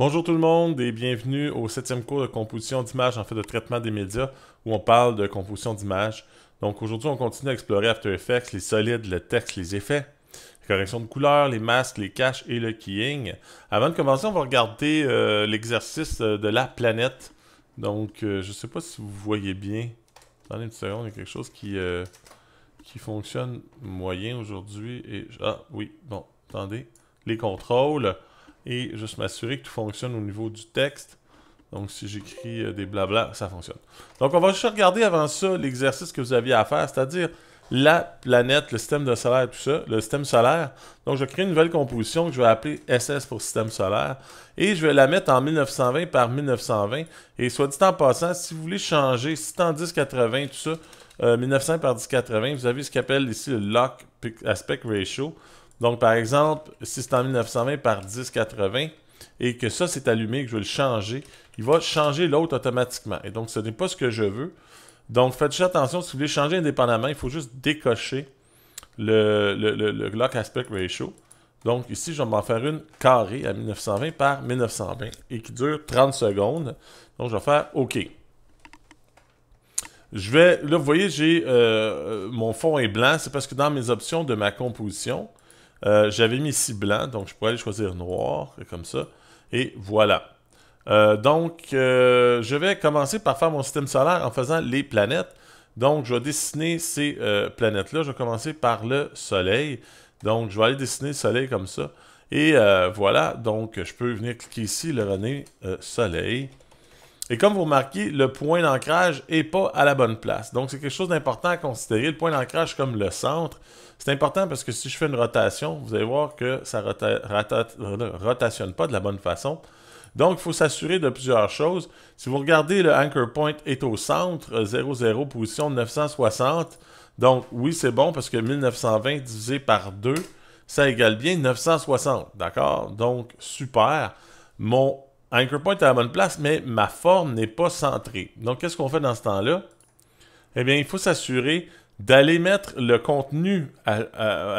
Bonjour tout le monde et bienvenue au septième cours de composition d'image, en fait de traitement des médias, où on parle de composition d'image. Donc aujourd'hui, on continue à explorer After Effects, les solides, le texte, les effets, la correction de couleurs, les masques, les caches et le keying. Avant de commencer, on va regarder euh, l'exercice euh, de la planète. Donc euh, je sais pas si vous voyez bien. Attendez une seconde, il y a quelque chose qui, qui fonctionne moyen aujourd'hui. Et... Ah oui, bon, attendez. Les contrôles et juste m'assurer que tout fonctionne au niveau du texte. Donc, si j'écris euh, des blabla, ça fonctionne. Donc, on va juste regarder avant ça l'exercice que vous aviez à faire, c'est-à-dire la planète, le système de solaire, tout ça, le système solaire. Donc, je crée une nouvelle composition que je vais appeler SS pour système solaire et je vais la mettre en 1920 par 1920. Et soit dit en passant, si vous voulez changer si en 80 tout ça, 1900 euh, par 1080, vous avez ce qu'appelle ici le lock aspect ratio. Donc, par exemple, si c'est en 1920 par 1080 et que ça, c'est allumé, que je veux le changer, il va changer l'autre automatiquement. Et donc, ce n'est pas ce que je veux. Donc, faites juste attention, si vous voulez changer indépendamment, il faut juste décocher le, le, Glock Aspect Ratio. Donc ici, je vais m'en faire une carrée à 1920 par 1920 et qui dure 30 secondes. Donc je vais faire OK. Je vais, là vous voyez, j'ai euh, mon fond est blanc, c'est parce que dans mes options de ma composition, euh, j'avais mis ici blanc, donc je pourrais aller choisir noir, comme ça. Et voilà. Euh, donc, euh, je vais commencer par faire mon système solaire en faisant les planètes. Donc, je vais dessiner ces planètes-là. Je vais commencer par le Soleil. Donc, je vais aller dessiner le Soleil comme ça. Et voilà, donc je peux venir cliquer ici, le René Soleil. Et comme vous remarquez, le point d'ancrage n'est pas à la bonne place. Donc, c'est quelque chose d'important à considérer. Le point d'ancrage comme le centre. C'est important parce que si je fais une rotation, vous allez voir que ça ne euh, rotationne pas de la bonne façon. Donc, il faut s'assurer de plusieurs choses. Si vous regardez, le anchor point est au centre, 0, euh, 0, position 960. Donc, oui, c'est bon parce que 1920 divisé par 2, ça égale bien 960. D'accord? Donc, super. Mon anchor point est à la bonne place, mais ma forme n'est pas centrée. Donc, qu'est-ce qu'on fait dans ce temps-là? Eh bien, il faut s'assurer d'aller mettre le contenu à,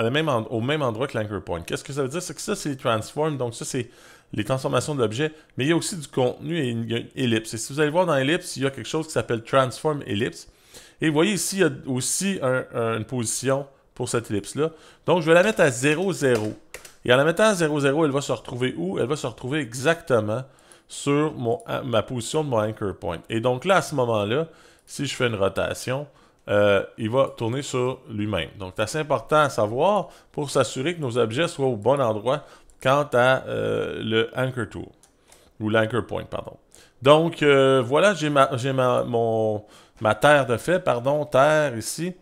la même au même endroit que l'anchor point. Qu'est-ce que ça veut dire? C'est que ça, c'est les transforms, donc ça, c'est les transformations de l'objet mais il y a aussi du contenu et une, ellipse. Et si vous allez voir dans l'ellipse, il y a quelque chose qui s'appelle transform ellipse. Et vous voyez ici, il y a aussi une position pour cette ellipse-là. Donc, je vais la mettre à 0,0 Et en la mettant à 0,0 elle va se retrouver où? Elle va se retrouver exactement sur ma position de mon anchor point. Et donc là, à ce moment-là, si je fais une rotation, euh, il va tourner sur lui-même. Donc, c'est assez important à savoir pour s'assurer que nos objets soient au bon endroit quant à euh, le anchor tool, ou l'anchor point, pardon. Donc, euh, voilà, j'ai ma, ma terre de fait, pardon, terre ici.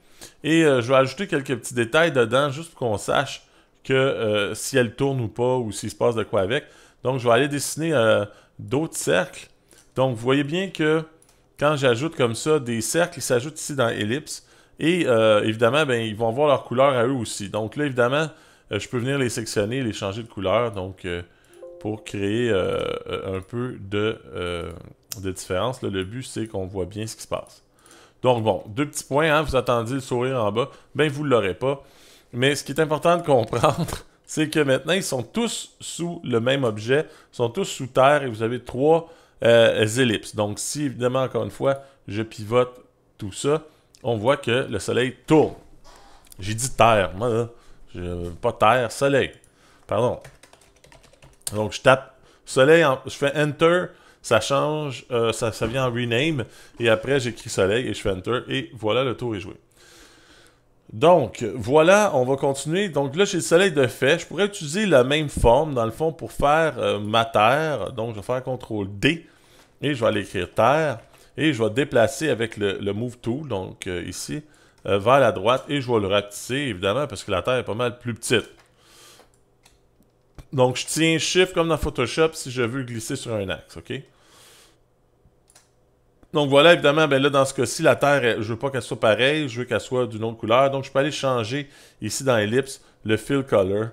Et je vais ajouter quelques petits détails dedans, juste pour qu'on sache que si elle tourne ou pas, ou s'il se passe de quoi avec. Donc, je vais aller dessiner d'autres cercles. Donc, vous voyez bien que quand j'ajoute comme ça des cercles, ils s'ajoutent ici dans ellipse. Et euh, évidemment, ben, ils vont voir leur couleur à eux aussi. Donc là, évidemment, euh, je peux venir les sectionner, les changer de couleur. Donc, euh, pour créer un peu de, différence, le but, c'est qu'on voit bien ce qui se passe. Donc bon, deux petits points, hein. vous attendiez le sourire en bas, ben vous ne l'aurez pas. Mais ce qui est important de comprendre, c'est que maintenant, ils sont tous sous le même objet, ils sont tous sous terre et vous avez trois ellipses. Euh, Donc, si évidemment, encore une fois, je pivote tout ça, on voit que le soleil tourne. J'ai dit terre, moi, pas terre, soleil. Pardon. Donc, je tape soleil, je fais enter, ça change, euh, ça, ça vient en rename, et après, j'écris soleil et je fais enter, et voilà, le tour est joué. Donc, voilà, on va continuer. Donc là, j'ai le soleil de fait. Je pourrais utiliser la même forme, dans le fond, pour faire euh, ma terre. Donc, je vais faire CTRL D et je vais aller écrire terre. Et je vais déplacer avec le, Move Tool, donc euh, ici, euh, vers la droite. Et je vais le rapetisser, évidemment, parce que la terre est pas mal plus petite. Donc, je tiens Shift comme dans Photoshop si je veux glisser sur un axe, OK? Donc voilà, évidemment, ben là, dans ce cas-ci, la Terre, je veux pas qu'elle soit pareille, je veux qu'elle soit d'une autre couleur. Donc je peux aller changer ici dans Ellipse, le fill color.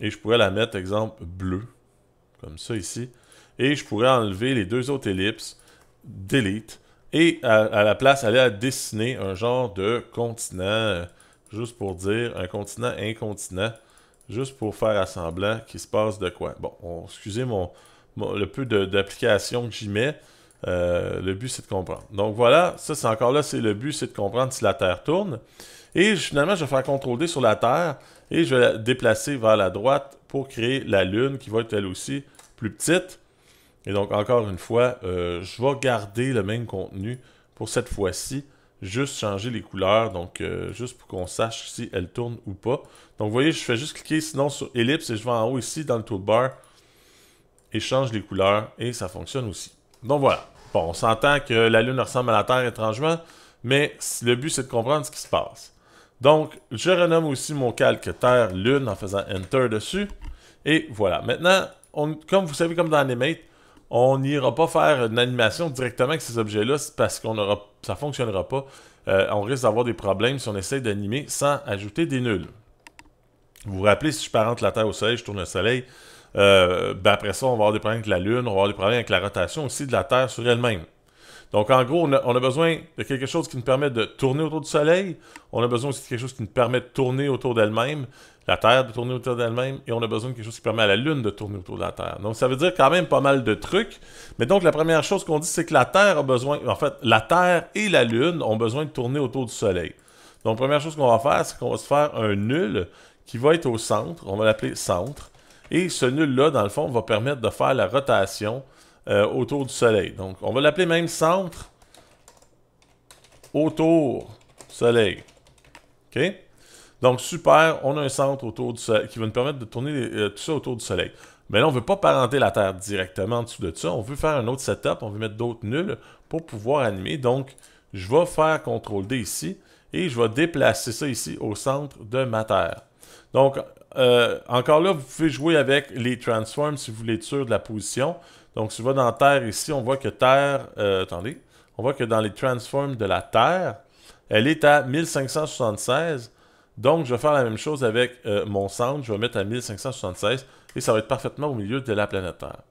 Et je pourrais la mettre, exemple, bleu. Comme ça ici. Et je pourrais enlever les deux autres ellipses. Delete. Et à, la place, aller à dessiner un genre de continent. Juste pour dire un continent, incontinent, Juste pour faire assemblant, qu'il se passe de quoi. Bon, excusez le peu d'application que j'y mets. Euh, le but, c'est de comprendre. Donc voilà, ça, c'est encore là, c'est le but, c'est de comprendre si la Terre tourne. Et finalement, je vais faire D sur la Terre et je vais la déplacer vers la droite pour créer la Lune qui va être elle aussi plus petite. Et donc, encore une fois, euh, je vais garder le même contenu pour cette fois-ci. Juste changer les couleurs, donc euh, juste pour qu'on sache si elle tourne ou pas. Donc, vous voyez, je fais juste cliquer sinon sur ellipse et je vais en haut ici dans le toolbar et change les couleurs et ça fonctionne aussi. Donc, voilà. Bon, on s'entend que la Lune ressemble à la Terre étrangement, mais le but, c'est de comprendre ce qui se passe. Donc, je renomme aussi mon calque Terre-Lune en faisant Enter dessus. Et voilà. Maintenant, comme vous savez, comme dans Animate, on n'ira pas faire une animation directement avec ces objets-là parce qu'on ça ne fonctionnera pas. Euh, on risque d'avoir des problèmes si on essaye d'animer sans ajouter des nuls. Vous vous rappelez, si je parente la Terre au Soleil, je tourne le Soleil, euh, ben, après ça, on va avoir des problèmes avec la Lune, on va avoir des problèmes avec la rotation aussi de la Terre sur elle-même. Donc, en gros, on a, besoin de quelque chose qui nous permet de tourner autour du Soleil. On a besoin aussi de quelque chose qui nous permet de tourner autour d'elle-même, la Terre de tourner autour d'elle-même, et on a besoin de quelque chose qui permet à la Lune de tourner autour de la Terre. Donc, ça veut dire quand même pas mal de trucs. Mais donc, la première chose qu'on dit, c'est que la Terre a besoin, en fait, la Terre et la Lune ont besoin de tourner autour du Soleil. Donc, première chose qu'on va faire, c'est qu'on va se faire un nul qui va être au centre. On va l'appeler centre. Et ce nul-là, dans le fond, va permettre de faire la rotation euh, autour du Soleil. Donc, on va l'appeler même centre autour du Soleil. OK? Donc, super, on a un centre autour du soleil qui va nous permettre de tourner euh, tout ça autour du soleil. Mais là, on ne veut pas parenter la Terre directement en dessous de ça. On veut faire un autre setup, on veut mettre d'autres nuls pour pouvoir animer. Donc, je vais faire CTRL-D ici et je vais déplacer ça ici au centre de ma Terre. Donc, euh, encore là, vous pouvez jouer avec les transforms si vous voulez être sûr de la position. Donc, si je vais dans Terre ici, on voit que Terre... Euh, attendez. On voit que dans les transforms de la Terre, elle est à 1576. Donc, je vais faire la même chose avec euh, mon centre. Je vais mettre à 1576 et ça va être parfaitement au milieu de la planète Terre.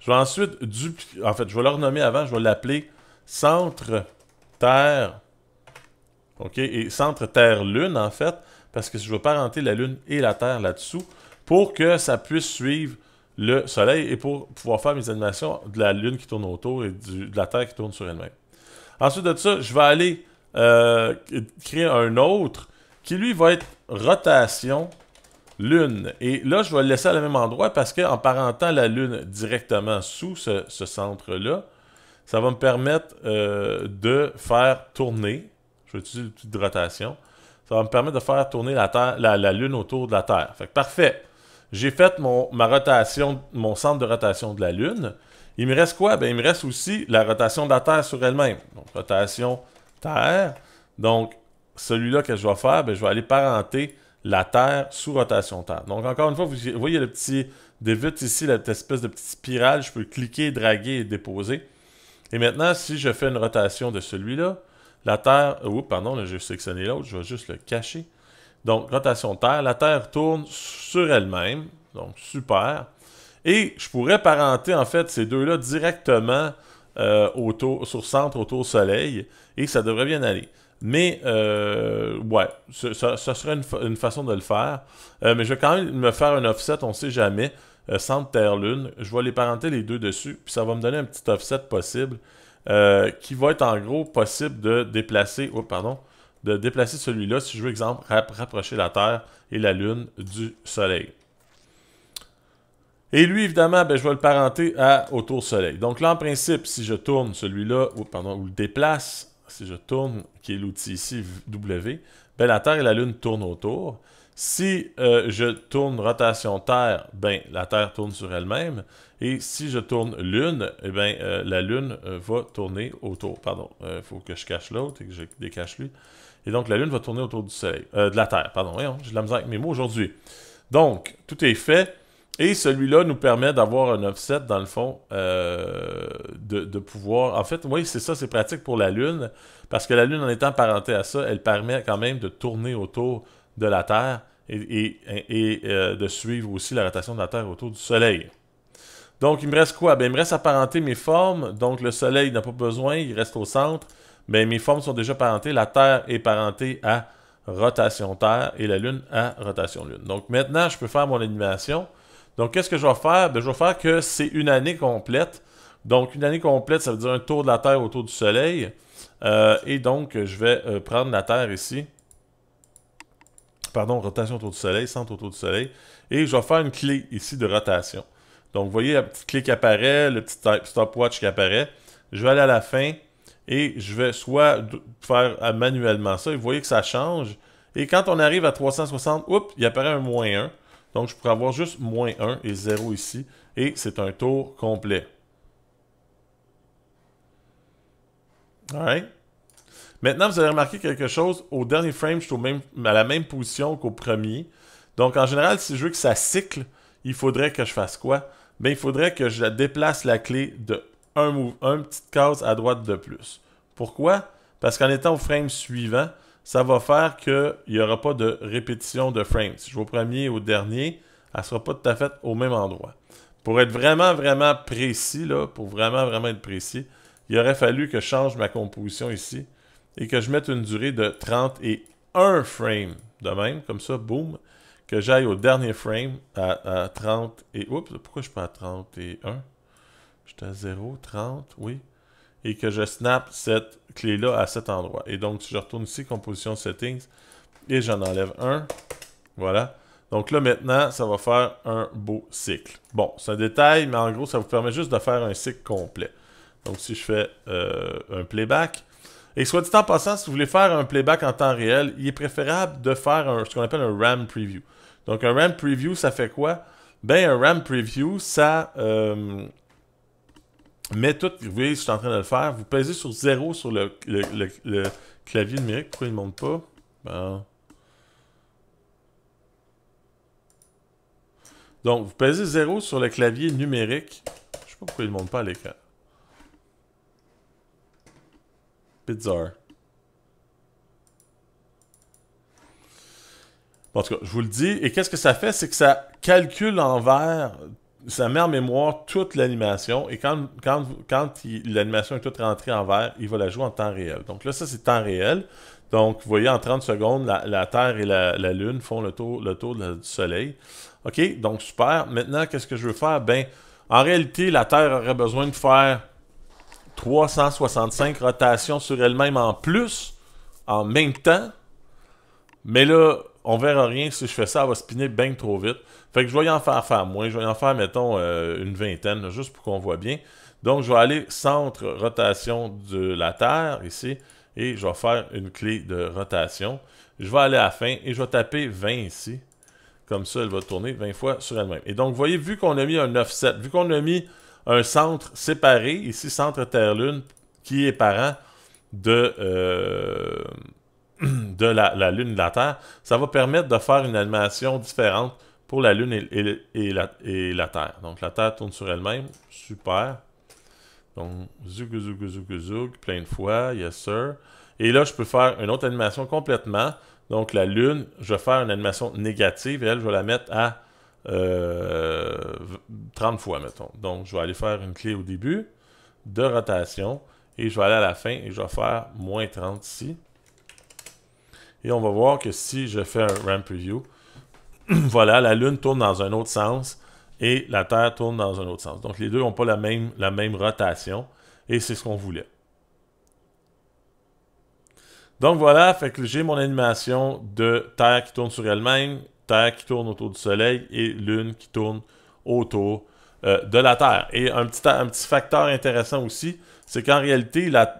Je vais ensuite dupliquer... En fait, je vais le renommer avant. Je vais l'appeler centre Terre. OK? Et centre Terre-Lune, en fait parce que je vais parenter la Lune et la Terre là-dessous, pour que ça puisse suivre le Soleil et pour pouvoir faire mes animations de la Lune qui tourne autour et de la Terre qui tourne sur elle-même. Ensuite de ça, je vais aller euh, créer un autre qui lui va être rotation lune. Et là, je vais le laisser à le même endroit parce qu'en parentant la lune directement sous ce, centre-là, ça va me permettre euh, de faire tourner. Je vais utiliser l'outil de rotation ça va me permettre de faire tourner la, la, Lune autour de la Terre. Fait que parfait. J'ai fait mon, ma rotation, mon centre de rotation de la Lune. Il me reste quoi? Ben, il me reste aussi la rotation de la Terre sur elle-même. Donc, rotation Terre. Donc, celui-là que je vais faire, ben, je vais aller parenter la Terre sous rotation Terre. Donc, encore une fois, vous voyez le petit dévite ici, cette espèce de petite spirale. Je peux cliquer, draguer et déposer. Et maintenant, si je fais une rotation de celui-là, la Terre, oups, pardon, là, j'ai sélectionné l'autre, je vais juste le cacher. Donc, rotation Terre, la Terre tourne sur elle-même, donc super. Et je pourrais parenter en fait ces deux-là directement euh, autour, sur centre autour Soleil, et ça devrait bien aller. Mais, euh, ouais, ça, serait une, façon de le faire. Euh, mais je vais quand même me faire un offset, on ne sait jamais, centre Terre-Lune. Je vais les parenter les deux dessus, puis ça va me donner un petit offset possible. Euh, qui va être en gros possible de déplacer, oh, pardon, de déplacer celui-là si je veux, exemple, rapprocher la Terre et la Lune du Soleil. Et lui, évidemment, ben, je vais le parenter à autour Soleil. Donc là, en principe, si je tourne celui-là, ou, pardon, ou le déplace, si je tourne, qui est l'outil ici, W, ben, la Terre et la Lune tournent autour. Si euh, je tourne rotation Terre, ben, la Terre tourne sur elle-même. Et si je tourne l'une, eh bien, euh, la lune euh, va tourner autour. Pardon, il euh, faut que je cache l'autre et que je décache lui. Et donc, la lune va tourner autour du soleil, de la Terre. Pardon, j'ai de la misère avec mes mots aujourd'hui. Donc, tout est fait. Et celui-là nous permet d'avoir un offset, dans le fond, de, pouvoir... En fait, oui, c'est ça, c'est pratique pour la Lune, parce que la Lune, en étant parentée à ça, elle permet quand même de tourner autour de la Terre et, de suivre aussi la rotation de la Terre autour du Soleil. Donc, il me reste quoi? Ben, il me reste à parenter mes formes. Donc, le soleil n'a pas besoin, il reste au centre. Mais ben, mes formes sont déjà parentées. La Terre est parentée à rotation Terre et la Lune à rotation Lune. Donc, maintenant, je peux faire mon animation. Donc, qu'est-ce que je vais faire? Ben, je vais faire que c'est une année complète. Donc, une année complète, ça veut dire un tour de la Terre autour du Soleil. Euh, et donc, je vais euh, prendre la Terre ici. Pardon, rotation autour du Soleil, centre autour du Soleil. Et je vais faire une clé ici de rotation. Donc, vous voyez la petite clic qui apparaît, le petit stopwatch qui apparaît. Je vais aller à la fin et je vais soit faire euh, manuellement ça. Et vous voyez que ça change. Et quand on arrive à 360, oups, il apparaît un moins 1. Donc, je pourrais avoir juste moins 1 et 0 ici. Et c'est un tour complet. Alright? Maintenant, vous avez remarqué quelque chose. Au dernier frame, je suis à la même position qu'au premier. Donc, en général, si je veux que ça cycle, il faudrait que je fasse quoi? il faudrait que je déplace la clé de un, un petite case à droite de plus. Pourquoi? Parce qu'en étant au frame suivant, ça va faire qu'il n'y aura pas de répétition de frame. Si je vais au premier et au dernier, elle ne sera pas tout à fait au même endroit. Pour être vraiment, vraiment précis, là, pour vraiment, vraiment être précis, il aurait fallu que je change ma composition ici et que je mette une durée de 30 et 1 frame. De même, comme ça, boum, que j'aille au dernier frame à, 30 et... Oups, pourquoi je suis pas à 31? J'étais à 0, 30, oui. Et que je snap cette clé-là à cet endroit. Et donc, si je retourne ici, composition settings, et j'en enlève un, voilà. Donc là, maintenant, ça va faire un beau cycle. Bon, c'est un détail, mais en gros, ça vous permet juste de faire un cycle complet. Donc, si je fais euh, un playback, et soit dit en passant, si vous voulez faire un playback en temps réel, il est préférable de faire ce qu'on appelle un RAM preview. Donc, un RAM preview, ça fait quoi? Ben, un RAM preview, ça euh, met tout. Vous voyez, je suis en train de le faire. Vous pesez sur 0 sur le, clavier numérique. Pourquoi il ne monte pas? Ben... Donc, vous pesez 0 sur le clavier numérique. Je sais pas pourquoi il ne monte pas à l'écran. Bizarre. En tout cas, je vous le dis. Et qu'est-ce que ça fait? C'est que ça calcule en vert, ça met en mémoire toute l'animation. Et quand, quand, quand l'animation est toute rentrée en vert, il va la jouer en temps réel. Donc là, ça, c'est temps réel. Donc, vous voyez, en 30 secondes, la, Terre et la, Lune font le tour, le tour du Soleil. OK, donc super. Maintenant, qu'est-ce que je veux faire? Ben, en réalité, la Terre aurait besoin de faire 365 rotations sur elle-même en plus, en même temps. Mais là, on verra rien si je fais ça, elle va spinner bien trop vite. Fait que je vais y en faire faire moins. Je vais en faire, mettons, euh, une vingtaine, juste pour qu'on voit bien. Donc, je vais aller centre rotation de la Terre, ici, et je vais faire une clé de rotation. Je vais aller à fin et je vais taper 20 ici. Comme ça, elle va tourner 20 fois sur elle-même. Et donc, vous voyez, vu qu'on a mis un offset, vu qu'on a mis un centre séparé, ici, centre Terre-Lune, qui est parent de... Euh, de la, Lune et de la Terre, ça va permettre de faire une animation différente pour la Lune et, la, Terre. Donc la Terre tourne sur elle-même. Super. Donc, zoug, zoug, zoug, zoug, plein de fois, yes sir. Et là, je peux faire une autre animation complètement. Donc, la Lune, je vais faire une animation négative et elle, je vais la mettre à 30 euh, fois, mettons. Donc, je vais aller faire une clé au début de rotation et je vais aller à la fin et je vais faire moins 30 ici. Et on va voir que si je fais un ramp preview, voilà, la Lune tourne dans un autre sens et la Terre tourne dans un autre sens. Donc les deux n'ont pas la même, rotation et c'est ce qu'on voulait. Donc voilà, fait que j'ai mon animation de Terre qui tourne sur elle-même, Terre qui tourne autour du Soleil et Lune qui tourne autour euh, de la Terre. Et un petit, facteur intéressant aussi, c'est qu'en réalité, la,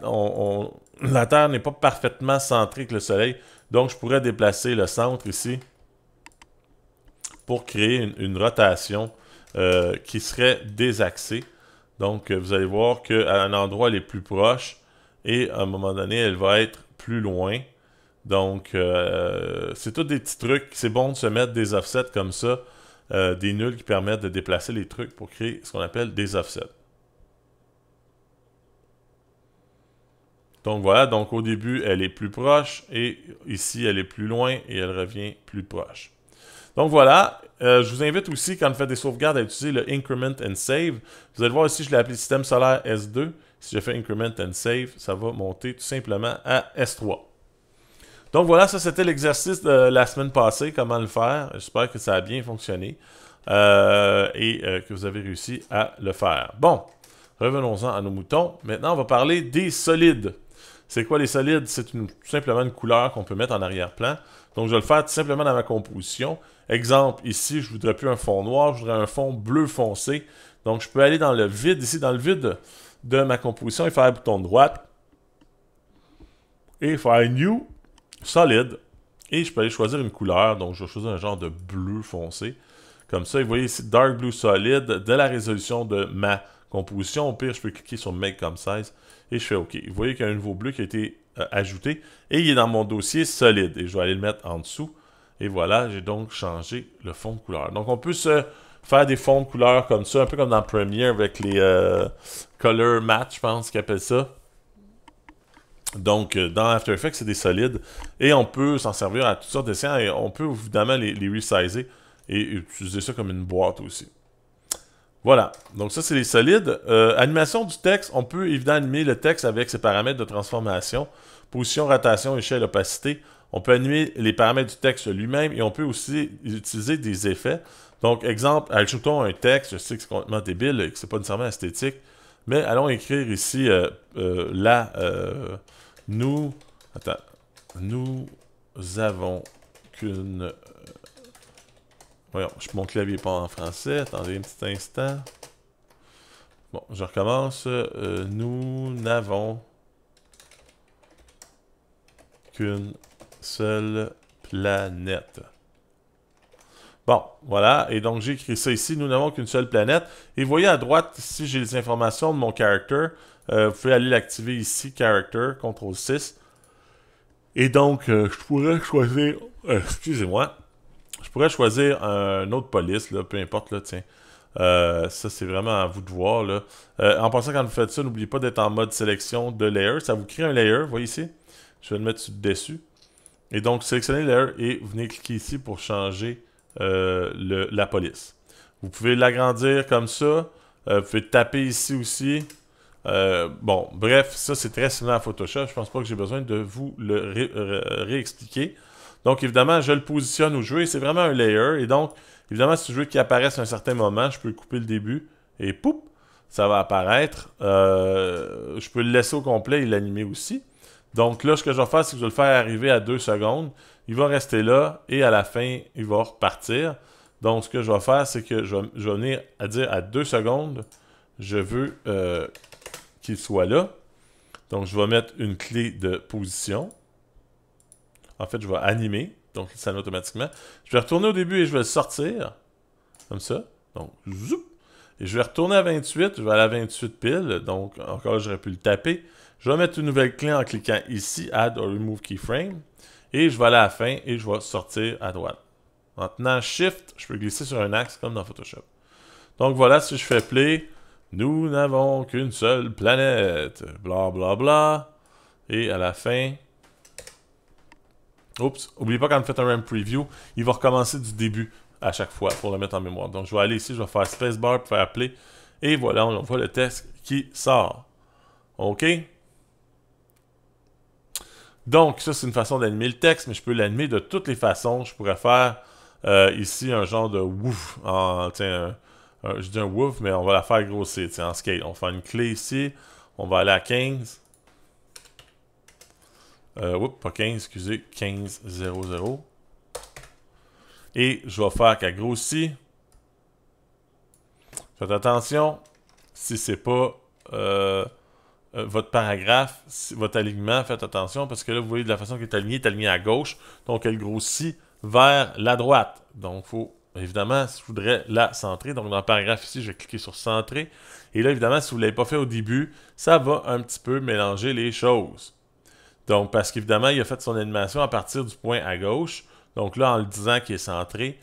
la Terre n'est pas parfaitement centrée que le Soleil. Donc, je pourrais déplacer le centre ici pour créer une, rotation euh, qui serait désaxée. Donc, euh, vous allez voir qu'à un endroit, elle est plus proche et à un moment donné, elle va être plus loin. Donc, euh, c'est tout des petits trucs. C'est bon de se mettre des offsets comme ça, des nuls qui permettent de déplacer les trucs pour créer ce qu'on appelle des offsets. Donc voilà, donc au début, elle est plus proche et ici, elle est plus loin et elle revient plus proche. Donc voilà, euh, je vous invite aussi, quand vous faites des sauvegardes, à utiliser le Increment and Save. Vous allez voir ici, je l'ai appelé Système solaire S2. Si je fais Increment and Save, ça va monter tout simplement à S3. Donc voilà, ça c'était l'exercice de la semaine passée, comment le faire. J'espère que ça a bien fonctionné euh, et euh, que vous avez réussi à le faire. Bon, revenons-en à nos moutons. Maintenant, on va parler des solides. C'est quoi les solides? C'est tout simplement une couleur qu'on peut mettre en arrière-plan. Donc, je vais le faire tout simplement dans ma composition. Exemple, ici, je ne voudrais plus un fond noir, je voudrais un fond bleu foncé. Donc, je peux aller dans le vide, ici, dans le vide de ma composition et faire un bouton droite. Et faire New, Solide. Et je peux aller choisir une couleur. Donc, je vais choisir un genre de bleu foncé. Comme ça, vous voyez ici, Dark Blue Solid, de la résolution de ma composition. Au pire, je peux cliquer sur Make Comme Size et je fais OK. Vous voyez qu'il y a un nouveau bleu qui a été euh, ajouté et il est dans mon dossier solide. Et je vais aller le mettre en dessous. Et voilà, j'ai donc changé le fond de couleur. Donc, on peut se faire des fonds de couleur comme ça, un peu comme dans Premiere avec les euh, Color Match, je pense qu'ils appellent ça. Donc, euh, dans After Effects, c'est des solides. Et on peut s'en servir à toutes sortes de Et on peut évidemment les, les resizer et utiliser ça comme une boîte aussi. Voilà. Donc ça, c'est les solides. Euh, animation du texte, on peut évidemment animer le texte avec ses paramètres de transformation, position, rotation, échelle, opacité. On peut animer les paramètres du texte lui-même et on peut aussi utiliser des effets. Donc, exemple, ajoutons un texte, je sais que c'est complètement débile et que c'est pas nécessairement esthétique, mais allons écrire ici euh, euh, là nous attends, nous avons qu'une Voyons, je mon clavier pas en français. Attendez un petit instant. Bon, je recommence. Euh, nous n'avons qu'une seule planète. Bon, voilà. Et donc, j'ai écrit ça ici. Nous n'avons qu'une seule planète. Et vous voyez à droite, ici, j'ai les informations de mon character. Euh, vous pouvez aller l'activer ici, character, CTRL 6. Et donc, euh, je pourrais choisir... Excusez-moi pourrais choisir une autre police, là, peu importe, là, tiens. Euh, ça, c'est vraiment à vous de voir. Euh, en passant, quand vous faites ça, n'oubliez pas d'être en mode sélection de layer. Ça vous crée un layer, vous voyez ici. Je vais le mettre dessus. Et donc, sélectionnez le layer et vous venez cliquer ici pour changer euh, la police. Vous pouvez l'agrandir comme ça. vous pouvez taper ici aussi. bon, bref, ça c'est très similaire à Photoshop. Je ne pense pas que j'ai besoin de vous le réexpliquer. Donc, évidemment, je le positionne au jeu veux. C'est vraiment un layer. Et donc, évidemment, si je veux qu'il apparaisse à un certain moment, je peux couper le début. Et pouf, ça va apparaître. Euh, je peux le laisser au complet et l'animer aussi. Donc là, ce que je vais faire, c'est que je vais le faire arriver à 2 secondes. Il va rester là et à la fin, il va repartir. Donc, ce que je vais faire, c'est que je vais, venir à dire à 2 secondes, je veux euh, qu'il soit là. Donc, je vais mettre une clé de position. En fait, je vais animer. Donc, ça fait automatiquement. Je vais retourner au début et je vais le sortir. Comme ça. Donc, zoup. Et je vais retourner à 28. Je vais aller à 28 pile. Donc, encore, j'aurais pu le taper. Je vais mettre une nouvelle clé en cliquant ici, Add or Remove Keyframe. Et je vais aller à la fin et je vais sortir à droite. Maintenant, Shift, je peux glisser sur un axe comme dans Photoshop. Donc voilà, si je fais Play, nous n'avons qu'une seule planète. Bla bla bla. Et à la fin, Oups, oubliez pas quand vous faites un RAM preview, il va recommencer du début à chaque fois pour le mettre en mémoire. Donc je vais aller ici, je vais faire spacebar pour faire appeler. Et voilà, on voit le texte qui sort. OK? Donc, ça, c'est une façon d'animer le texte, mais je peux l'animer de toutes les façons. Je pourrais faire euh, ici un genre de wouf. je dis un woof, mais on va la faire grossir, en scale. On fait une clé ici. On va aller à 15. Euh, oups, pas 15, excusez, 15, 0, 0. Et je vais faire qu'elle grossit. Faites attention, si c'est pas euh, euh, votre paragraphe, si, votre alignement, faites attention parce que là, vous voyez de la façon qu'elle est alignée, elle est alignée à gauche, donc elle grossit vers la droite. Donc, faut évidemment, je voudrais la centrer, donc dans le paragraphe ici, je vais cliquer sur centrer. Et là, évidemment, si vous ne l'avez pas fait au début, ça va un petit peu mélanger les choses. Donc, parce qu'évidemment, il a fait son animation à partir du point à gauche. Donc là, en le disant qu'il est centré,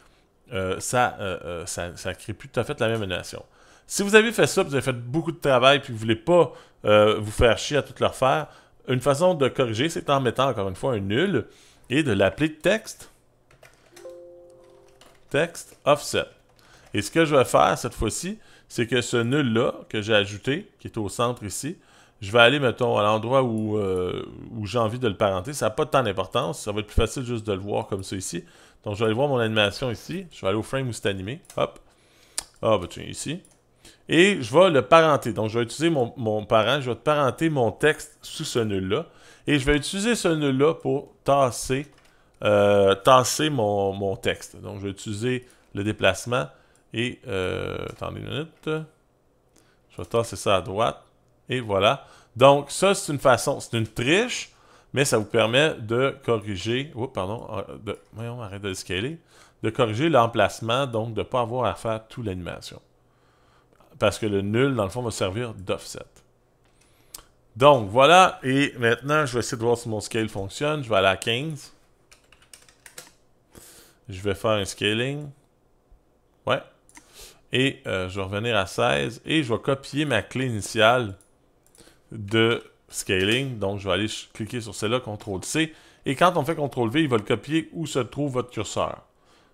euh, euh, euh, ça ça, crée plus tout à fait la même animation. Si vous avez fait ça, vous avez fait beaucoup de travail, puis vous ne voulez pas vous faire chier à tout le refaire, une façon de corriger, c'est en mettant encore une fois un nul et de l'appeler texte. Texte offset. Et ce que je vais faire cette fois-ci, c'est que ce nul-là que j'ai ajouté, qui est au centre ici, je vais aller, mettons, à l'endroit où, euh, j'ai envie de le parenter. Ça n'a pas tant d'importance. Ça va être plus facile juste de le voir comme ça ici. Donc, je vais aller voir mon animation ici. Je vais aller au frame où c'est animé. Hop. Ah, bah tiens, ici. Et je vais le parenter. Donc, je vais utiliser mon, parent. Je vais parenter mon texte sous ce nul-là. Et je vais utiliser ce nul-là pour tasser, euh, mon, texte. Donc, je vais utiliser le déplacement. Et, euh, attendez une minute. Je vais tasser ça à droite. Et voilà. Donc, ça, c'est une façon, c'est une triche, mais ça vous permet de corriger. Oups, pardon. Euh, de, voyons, arrête de scaler. De corriger l'emplacement, donc de ne pas avoir à faire toute l'animation. Parce que le nul, dans le fond, va servir d'offset. Donc, voilà. Et maintenant, je vais essayer de voir si mon scale fonctionne. Je vais aller à 15. Je vais faire un scaling. Ouais. Et euh, je vais revenir à 16. Et je vais copier ma clé initiale de scaling. Donc, je vais aller cliquer sur celle-là, CTRL-C. Et quand on fait CTRL-V, il va le copier où se trouve votre curseur.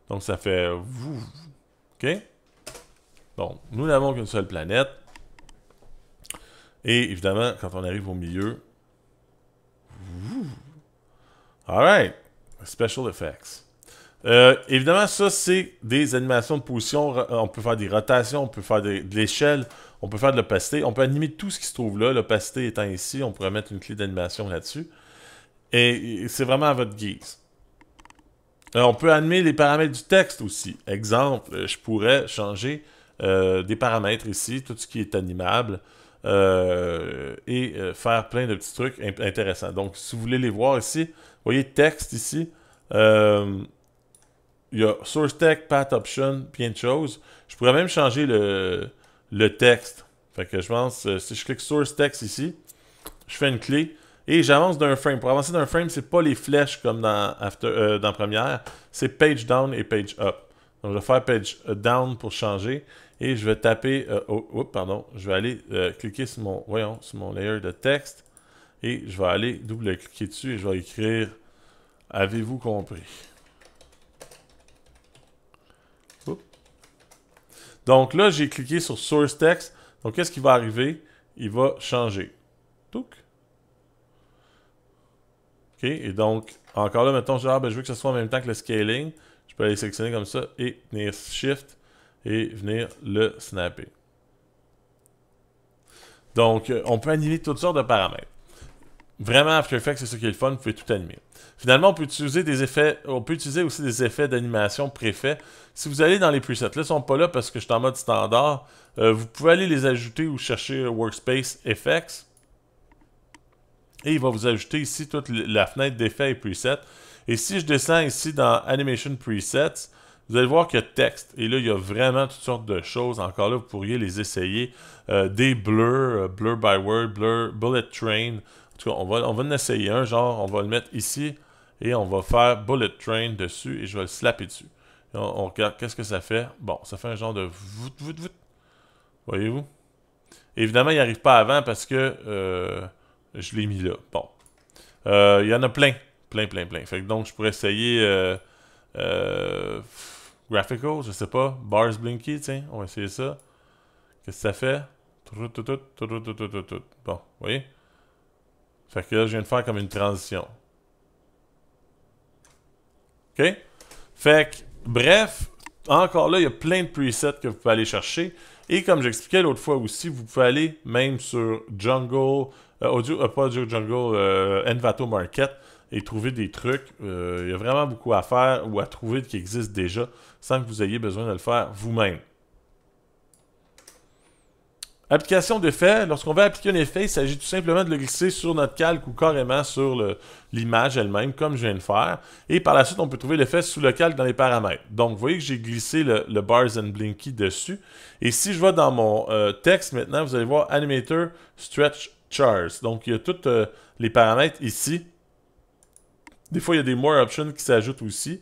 Donc, ça fait... OK? Bon, nous n'avons qu'une seule planète. Et évidemment, quand on arrive au milieu... All right! Special effects. Euh, évidemment, ça, c'est des animations de position. On peut faire des rotations, on peut faire de l'échelle, on peut faire de l'opacité. On peut animer tout ce qui se trouve là. L'opacité étant ici, on pourrait mettre une clé d'animation là-dessus. Et c'est vraiment à votre guise. Euh, on peut animer les paramètres du texte aussi. Exemple, euh, je pourrais changer euh, des paramètres ici, tout ce qui est animable, et faire plein de petits trucs intéressants. Donc, si vous voulez les voir ici, vous voyez texte ici. Il y a source tech, path option, plein de choses. Je pourrais même changer le, le texte. Fait que je pense, euh, si je clique source ce texte ici, je fais une clé et j'avance d'un frame. Pour avancer d'un frame, c'est pas les flèches comme dans, after, euh, Première, c'est page down et page up. Donc je vais faire page euh, down pour changer et je vais taper, oh, Oups, pardon, je vais aller cliquer sur mon, voyons, sur mon layer de texte et je vais aller double-cliquer dessus et je vais écrire « Avez-vous compris ?» Donc là, j'ai cliqué sur Source Text. Donc, qu'est-ce qui va arriver? Il va changer. OK, et donc, encore là, mettons, ah, ben, je veux que ce soit en même temps que le scaling. Je peux aller sélectionner comme ça et venir Shift et venir le snapper. Donc, euh, on peut animer toutes sortes de paramètres. Vraiment, After Effects, c'est ça qui est le fun, vous pouvez tout animer. Finalement, on peut utiliser des effets, on peut utiliser aussi des effets d'animation préfets. Si vous allez dans les presets, là, ils sont pas là parce que je suis en mode standard. Euh, vous pouvez aller les ajouter ou chercher Workspace Effects. Et il va vous ajouter ici toute la fenêtre d'effets et presets. Et si je descends ici dans Animation Presets, vous allez voir qu'il y a texte. Et là, il y a vraiment toutes sortes de choses. Encore là, vous pourriez les essayer. Euh, des Blur, euh, blur by word, blur, bullet train, en tout cas, on va, on en essayer un, genre, on va le mettre ici et on va faire Bullet Train dessus et je vais le slapper dessus. on, regarde qu'est-ce que ça fait. Bon, ça fait un genre de vout-vout-vout Voyez-vous? Évidemment, il n'y arrive pas avant parce que euh, je l'ai mis là. Bon. Euh, il y en a plein. Plein, plein, plein. Fait donc, je pourrais essayer euh, Graphical, je sais pas. Bars Blinky, tiens, on va essayer ça. Qu'est-ce que ça fait? Bon, vous voyez? Fait que là, je viens de faire comme une transition. OK? Fait que, bref, encore là, il y a plein de presets que vous pouvez aller chercher. Et comme j'expliquais l'autre fois aussi, vous pouvez aller même sur Jungle, euh, Audio, euh, Audio Jungle, euh, Envato Market et trouver des trucs. Il y a vraiment beaucoup à faire ou à trouver qui existent déjà sans que vous ayez besoin de le faire vous-même. Application d'effet, lorsqu'on veut appliquer un effet, il s'agit tout simplement de le glisser sur notre calque ou carrément sur l'image elle-même, comme je viens de faire. Et par la suite, on peut trouver l'effet sous le calque dans les paramètres. Donc, vous voyez que j'ai glissé le, Bars and Blinky dessus. Et si je vais dans mon euh, texte maintenant, vous allez voir Animator Stretch Chars. Donc, il y a tous euh, les paramètres ici. Des fois, il y a des More Options qui s'ajoutent aussi.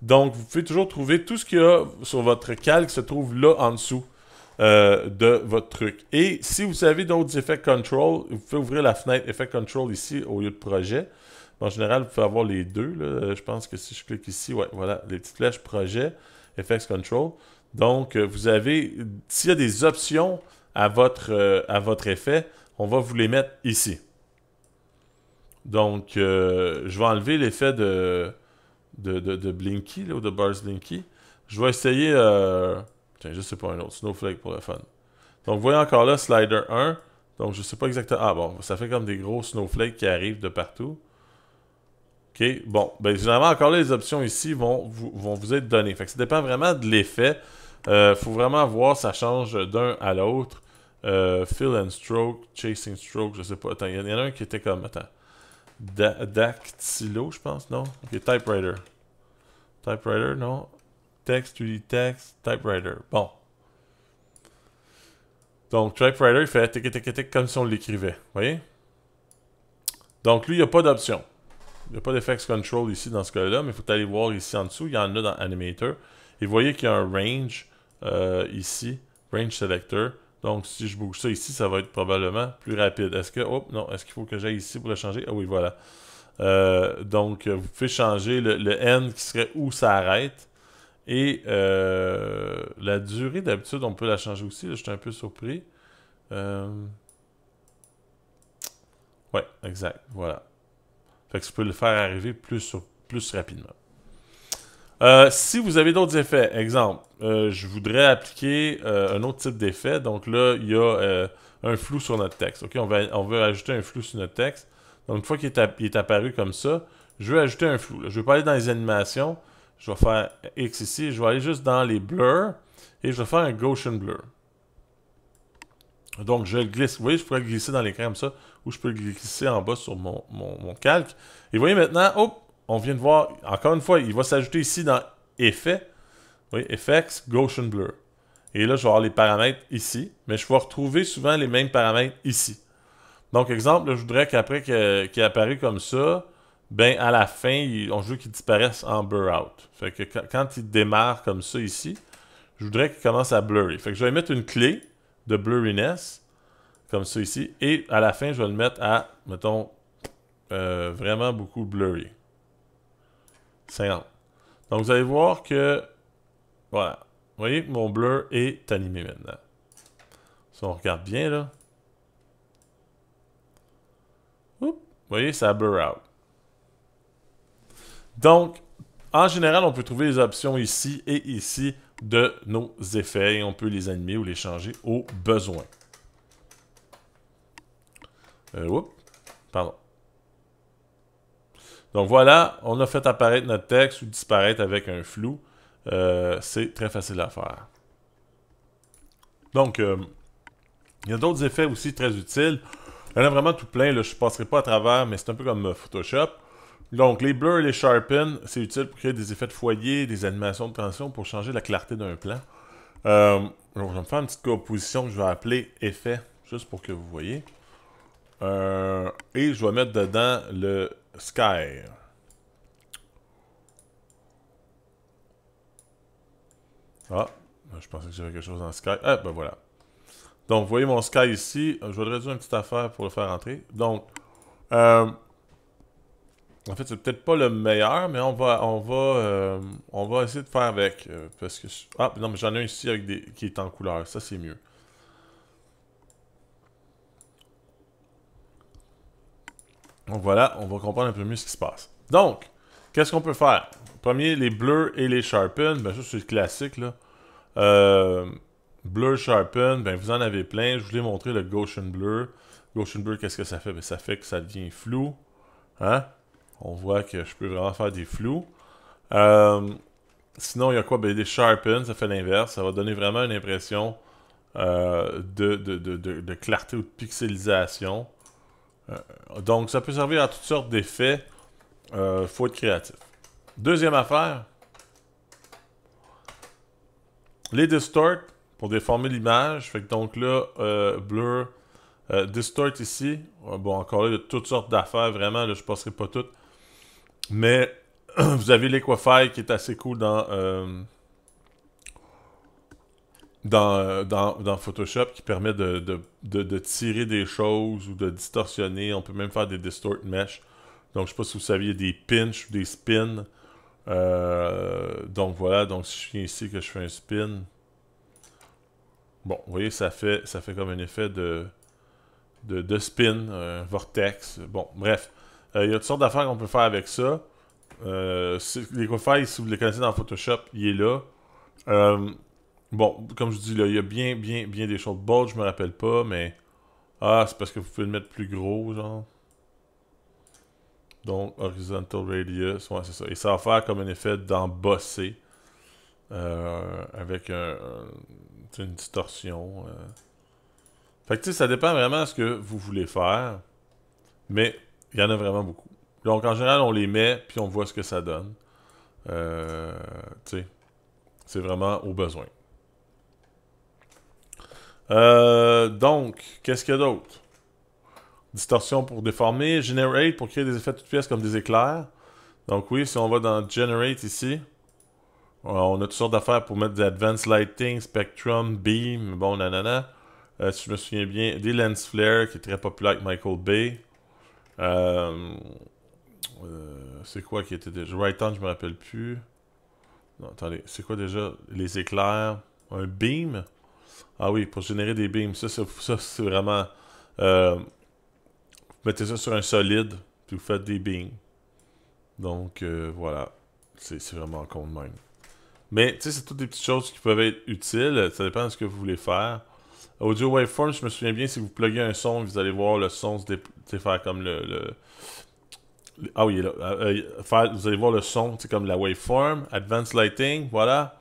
Donc, vous pouvez toujours trouver tout ce qu'il y a sur votre calque se trouve là en dessous. Euh, de votre truc. Et si vous avez d'autres effets control, vous pouvez ouvrir la fenêtre effet control ici au lieu de projet. En général, vous pouvez avoir les deux. Euh, je pense que si je clique ici, ouais, voilà, les petites flèches projet, effects control. Donc, euh, vous avez, s'il y a des options à votre, à votre effet, on va vous les mettre ici. Donc, je vais enlever l'effet de, de, Blinky, ou de Bars Blinky. Je vais essayer Tiens, je sais pas un autre. Snowflake pour le fun. Donc, vous voyez encore là, slider 1. Donc, je sais pas exactement. Ah bon, ça fait comme des gros snowflakes qui arrivent de partout. OK, bon. Ben, généralement, encore là, les options ici vont vous, vont vous être données. Fait que ça dépend vraiment de l'effet. Euh, faut vraiment voir, ça change d'un à l'autre. Euh, fill and stroke, chasing stroke, je sais pas. Attends, il y en a un qui était comme. Attends. dactylo, je pense, non? Ok, typewriter. Typewriter, non? Text, 3D text, typewriter. Bon. Donc, typewriter, il fait tic comme si on l'écrivait. Vous voyez? Donc, lui, il n'y a pas d'option. Il n'y a pas d'effects control ici dans ce cas-là, mais il faut aller voir ici en dessous. Il y en a dans Animator. Et vous voyez qu'il y a un range euh, ici, range selector. Donc, si je bouge ça ici, ça va être probablement plus rapide. Est-ce que. Oh, non. Est-ce qu'il faut que j'aille ici pour le changer? Ah oui, voilà. Euh, donc, vous pouvez changer le, le, N qui serait où ça arrête. Et euh, la durée, d'habitude, on peut la changer aussi. Là, je suis un peu surpris. Euh... Ouais, exact. Voilà. Fait que tu peux le faire arriver plus, plus rapidement. Euh, si vous avez d'autres effets, exemple, euh, je voudrais appliquer un autre type d'effet. Donc là, il y a un flou sur notre texte. On, veut ajouter un flou sur notre texte. Donc, une fois qu'il est, apparu comme ça, je veux ajouter un flou. Je ne veux pas aller dans les animations je vais faire X ici, je vais aller juste dans les blurs, et je vais faire un Gaussian blur. Donc, je le glisse. Vous voyez, je pourrais glisser dans l'écran comme ça, ou je peux le glisser en bas sur mon, calque. Et vous voyez maintenant, hop, on vient de voir, encore une fois, il va s'ajouter ici dans Effets. Vous voyez, Effects, Gaussian Blur. Et là, je vais avoir les paramètres ici, mais je vais retrouver souvent les mêmes paramètres ici. Donc, exemple, je voudrais qu'après qu'il apparaît comme ça, ben à la fin, on veut qu'il disparaisse en blur out. Fait que quand, il démarre comme ça ici, je voudrais qu'il commence à blurrer. Fait que je vais mettre une clé de blurriness, comme ça ici, et à la fin, je vais le mettre à, mettons, euh, vraiment beaucoup blurry. 50. Donc vous allez voir que, voilà, vous voyez mon blur est animé maintenant. Si on regarde bien là, Oups. vous voyez, ça blur out. Donc, en général, on peut trouver les options ici et ici de nos effets et on peut les animer ou les changer au besoin. Euh, pardon. Donc voilà, on a fait apparaître notre texte ou disparaître avec un flou. Euh, c'est très facile à faire. Donc, euh, il y a d'autres effets aussi très utiles. Il y en a vraiment tout plein, je ne passerai pas à travers, mais c'est un peu comme Photoshop. Donc, les Blur et les sharpen, c'est utile pour créer des effets de foyer, des animations de tension pour changer la clarté d'un plan. Euh, donc, je vais me faire une petite composition que je vais appeler effet, juste pour que vous voyez. Euh, et je vais mettre dedans le sky. Ah, je pensais que j'avais quelque chose en sky. Ah, ben voilà. Donc, vous voyez mon sky ici. Je voudrais le une petite affaire pour le faire entrer. Donc, euh, en fait, c'est peut-être pas le meilleur, mais on va on va euh, on va essayer de faire avec euh, parce que ah non mais j'en ai un ici des qui est en couleur, ça c'est mieux. Donc voilà, on va comprendre un peu mieux ce qui se passe. Donc, qu'est-ce qu'on peut faire Premier, les bleus et les sharpen, ben ça c'est le classique là. Euh, sharpen, ben vous en avez plein. Je vous montrer le Gaussian blur. Gaussian Blur, qu'est-ce que ça fait Ben ça fait que ça devient flou, hein on voit que je peux vraiment faire des flous. Euh, sinon, il y a quoi ben, Des sharpen, ça fait l'inverse. Ça va donner vraiment une impression euh, de, clarté ou de pixelisation. Euh, donc, ça peut servir à toutes sortes d'effets. faut être créatif. Deuxième affaire les distort pour déformer l'image. Fait donc là, blur. distort ici, bon encore là, il y a toutes sortes d'affaires, vraiment, là, je ne passerai pas toutes. Mais vous avez l'Equify qui est assez cool dans, euh, euh, dans, Photoshop qui permet de, tirer des choses ou de distorsionner. On peut même faire des distort mesh. Donc, je ne sais pas si vous saviez des pinch ou des spins. Euh, donc voilà, donc si je viens ici que je fais un spin. Bon, vous voyez, ça fait, ça fait comme un effet de, de, de spin, vortex. Bon, bref. Il euh, y a toutes sortes d'affaires qu'on peut faire avec ça. Euh, les faire, si vous les connaissez dans Photoshop, il est là. Euh, bon, comme je dis, là, il y a bien, bien, bien des choses. Bold, je me rappelle pas, mais. Ah, c'est parce que vous pouvez le mettre plus gros, genre. Donc, horizontal radius, ouais, c'est ça. Et ça va faire comme un effet d'embossé. avec une distorsion. Fait que, tu sais, ça dépend vraiment de ce que vous voulez faire. Mais il y en a vraiment beaucoup. Donc, en général, on les met, puis on voit ce que ça donne. Euh, c'est vraiment au besoin. Euh, donc, qu'est-ce qu'il y a d'autre? Distorsion pour déformer. Generate pour créer des effets de toutes pièces comme des éclairs. Donc oui, si on va dans Generate ici, euh, on a toutes sortes d'affaires pour mettre des Advanced Lighting, Spectrum, Beam, bon, nanana. si je me souviens bien, des Lens Flare qui est très populaire avec Michael Bay. Euh, euh, c'est quoi qui était déjà. Right on, je me rappelle plus. Non, attendez. C'est quoi déjà Les éclairs Un beam Ah oui, pour générer des beams. Ça, c'est, vraiment. Euh, vous mettez ça sur un solide, puis vous faites des beams. Donc, voilà. C'est, vraiment con de même. Mais, tu sais, c'est toutes des petites choses qui peuvent être utiles. Ça dépend de ce que vous voulez faire. Audio waveform, je me souviens bien, si vous pluguez un son, vous allez voir le son se faire comme le, Ah oui, là. Euh, euh, vous allez voir le son, c'est comme la waveform, advanced lighting, voilà.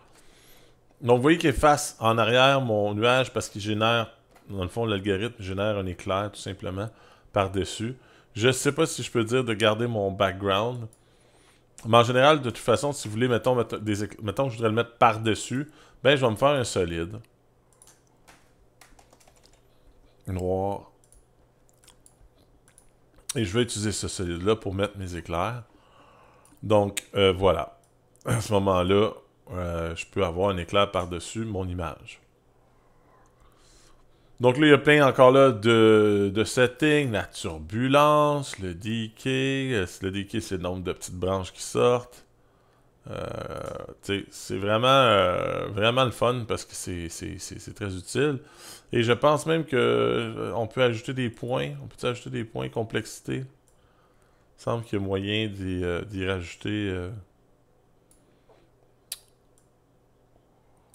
Donc vous voyez qu'il efface en arrière mon nuage parce qu'il génère, dans le fond, l'algorithme génère un éclair tout simplement par-dessus. Je ne sais pas si je peux dire de garder mon background. Mais en général, de toute façon, si vous voulez, mettons, que je voudrais le mettre par-dessus, ben je vais me faire un solide noir. Et je vais utiliser ce solide-là pour mettre mes éclairs. Donc, euh, voilà. À ce moment-là, euh, je peux avoir un éclair par-dessus mon image. Donc là, il y a plein encore là de, de settings, la turbulence, le decay. Euh, le decay, c'est le nombre de petites branches qui sortent. Euh, c'est vraiment, euh, vraiment le fun parce que c'est très utile. Et je pense même que euh, on peut ajouter des points. On peut ajouter des points complexité. Il semble qu'il y a moyen d'y rajouter.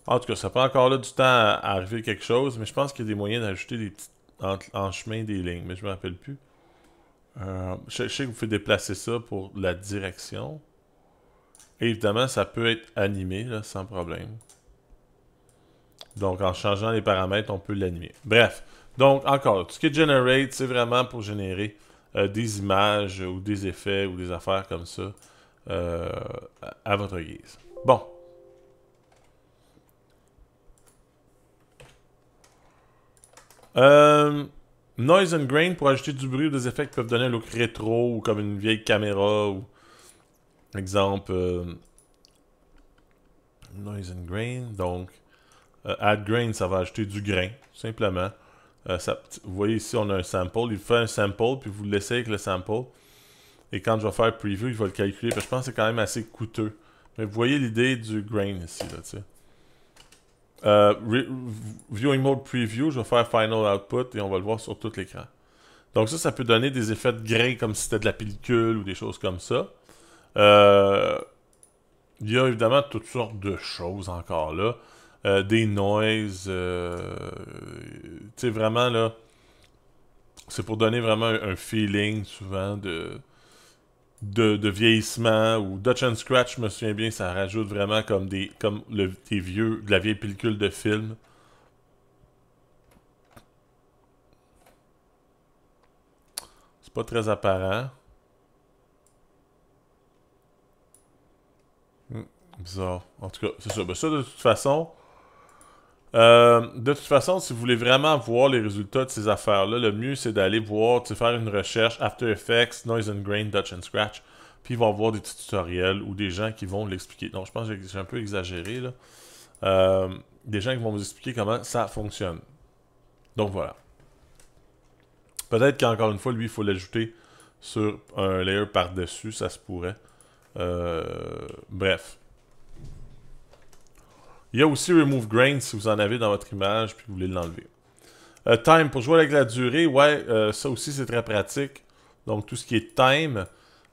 En tout cas, ça prend encore là du temps à, arriver quelque chose, mais je pense qu'il y a des moyens d'ajouter des petites en, chemin des lignes, mais je ne me rappelle plus. Je, je sais que vous pouvez déplacer ça pour la direction évidemment, ça peut être animé sans problème. Donc, en changeant les paramètres, on peut l'animer. Bref, donc encore, tout ce qui est generate, c'est vraiment pour générer euh, des images ou des effets ou des affaires comme ça euh, à votre guise. Bon. Euh, noise and grain pour ajouter du bruit ou des effets qui peuvent donner un look rétro ou comme une vieille caméra ou Exemple, euh, noise and grain. Donc, euh, add grain, ça va ajouter du grain, simplement. Euh, vous voyez ici, on a un sample. Il fait un sample, puis vous le laissez avec le sample. Et quand je vais faire preview, il va le calculer. Parce je pense que c'est quand même assez coûteux. Mais vous voyez l'idée du grain ici, là, tu sais. viewing mode preview, je vais faire final output et on va le voir sur tout l'écran. Donc ça, ça peut donner des effets de grain comme si c'était de la pellicule ou des choses comme ça. Euh, il y a évidemment toutes sortes de choses encore là. Euh, des noises. Euh, tu sais, vraiment là. C'est pour donner vraiment un, feeling souvent de, de, vieillissement. Ou Dutch and Scratch, je me souviens bien, ça rajoute vraiment comme des comme le, des vieux, de la vieille pellicule de film. C'est pas très apparent. Bizarre. En tout cas, c'est ça. Ben, ça, de toute façon... Euh, de toute façon, si vous voulez vraiment voir les résultats de ces affaires-là, le mieux, c'est d'aller voir, tu faire une recherche After Effects, Noise and Grain, Dutch and Scratch, puis il va voir des petits tutoriels ou des gens qui vont l'expliquer. Donc, je pense que j'ai un peu exagéré, là. Euh, des gens qui vont vous expliquer comment ça fonctionne. Donc, voilà. Peut-être qu'encore une fois, lui, il faut l'ajouter sur un layer par-dessus, ça se pourrait. Euh, bref. Il y a aussi Remove Grain si vous en avez dans votre image puis vous voulez l'enlever. Euh, time, pour jouer avec la durée, ouais, euh, ça aussi c'est très pratique. Donc tout ce qui est time,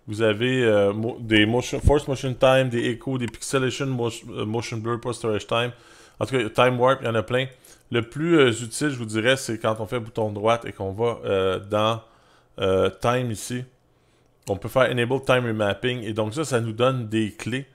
vous avez euh, des motion, Force Motion Time, des Echo, des Pixelation, Motion Blur, Post Storage Time. En tout cas, Time Warp, il y en a plein. Le plus utile, je vous dirais, c'est quand on fait bouton droite et qu'on va dans Time ici. On peut faire Enable Time Remapping et donc ça, ça nous donne des clés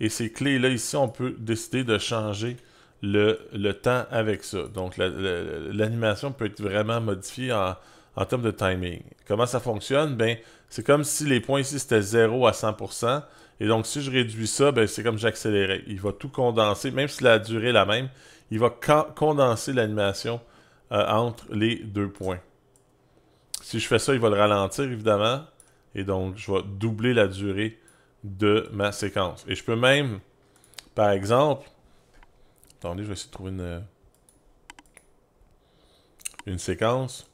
et ces clés-là, ici, on peut décider de changer le, temps avec ça. Donc, l'animation peut être vraiment modifiée en, termes de timing. Comment ça fonctionne? Ben, c'est comme si les points ici, c'était 0 à 100%. Et donc, si je réduis ça, ben, c'est comme j'accélérais. Il va tout condenser, même si la durée est la même, il va condenser l'animation euh, entre les deux points. Si je fais ça, il va le ralentir, évidemment. Et donc, je vais doubler la durée de ma séquence. Et je peux même, par exemple, attendez, je vais essayer de trouver une, euh, une séquence.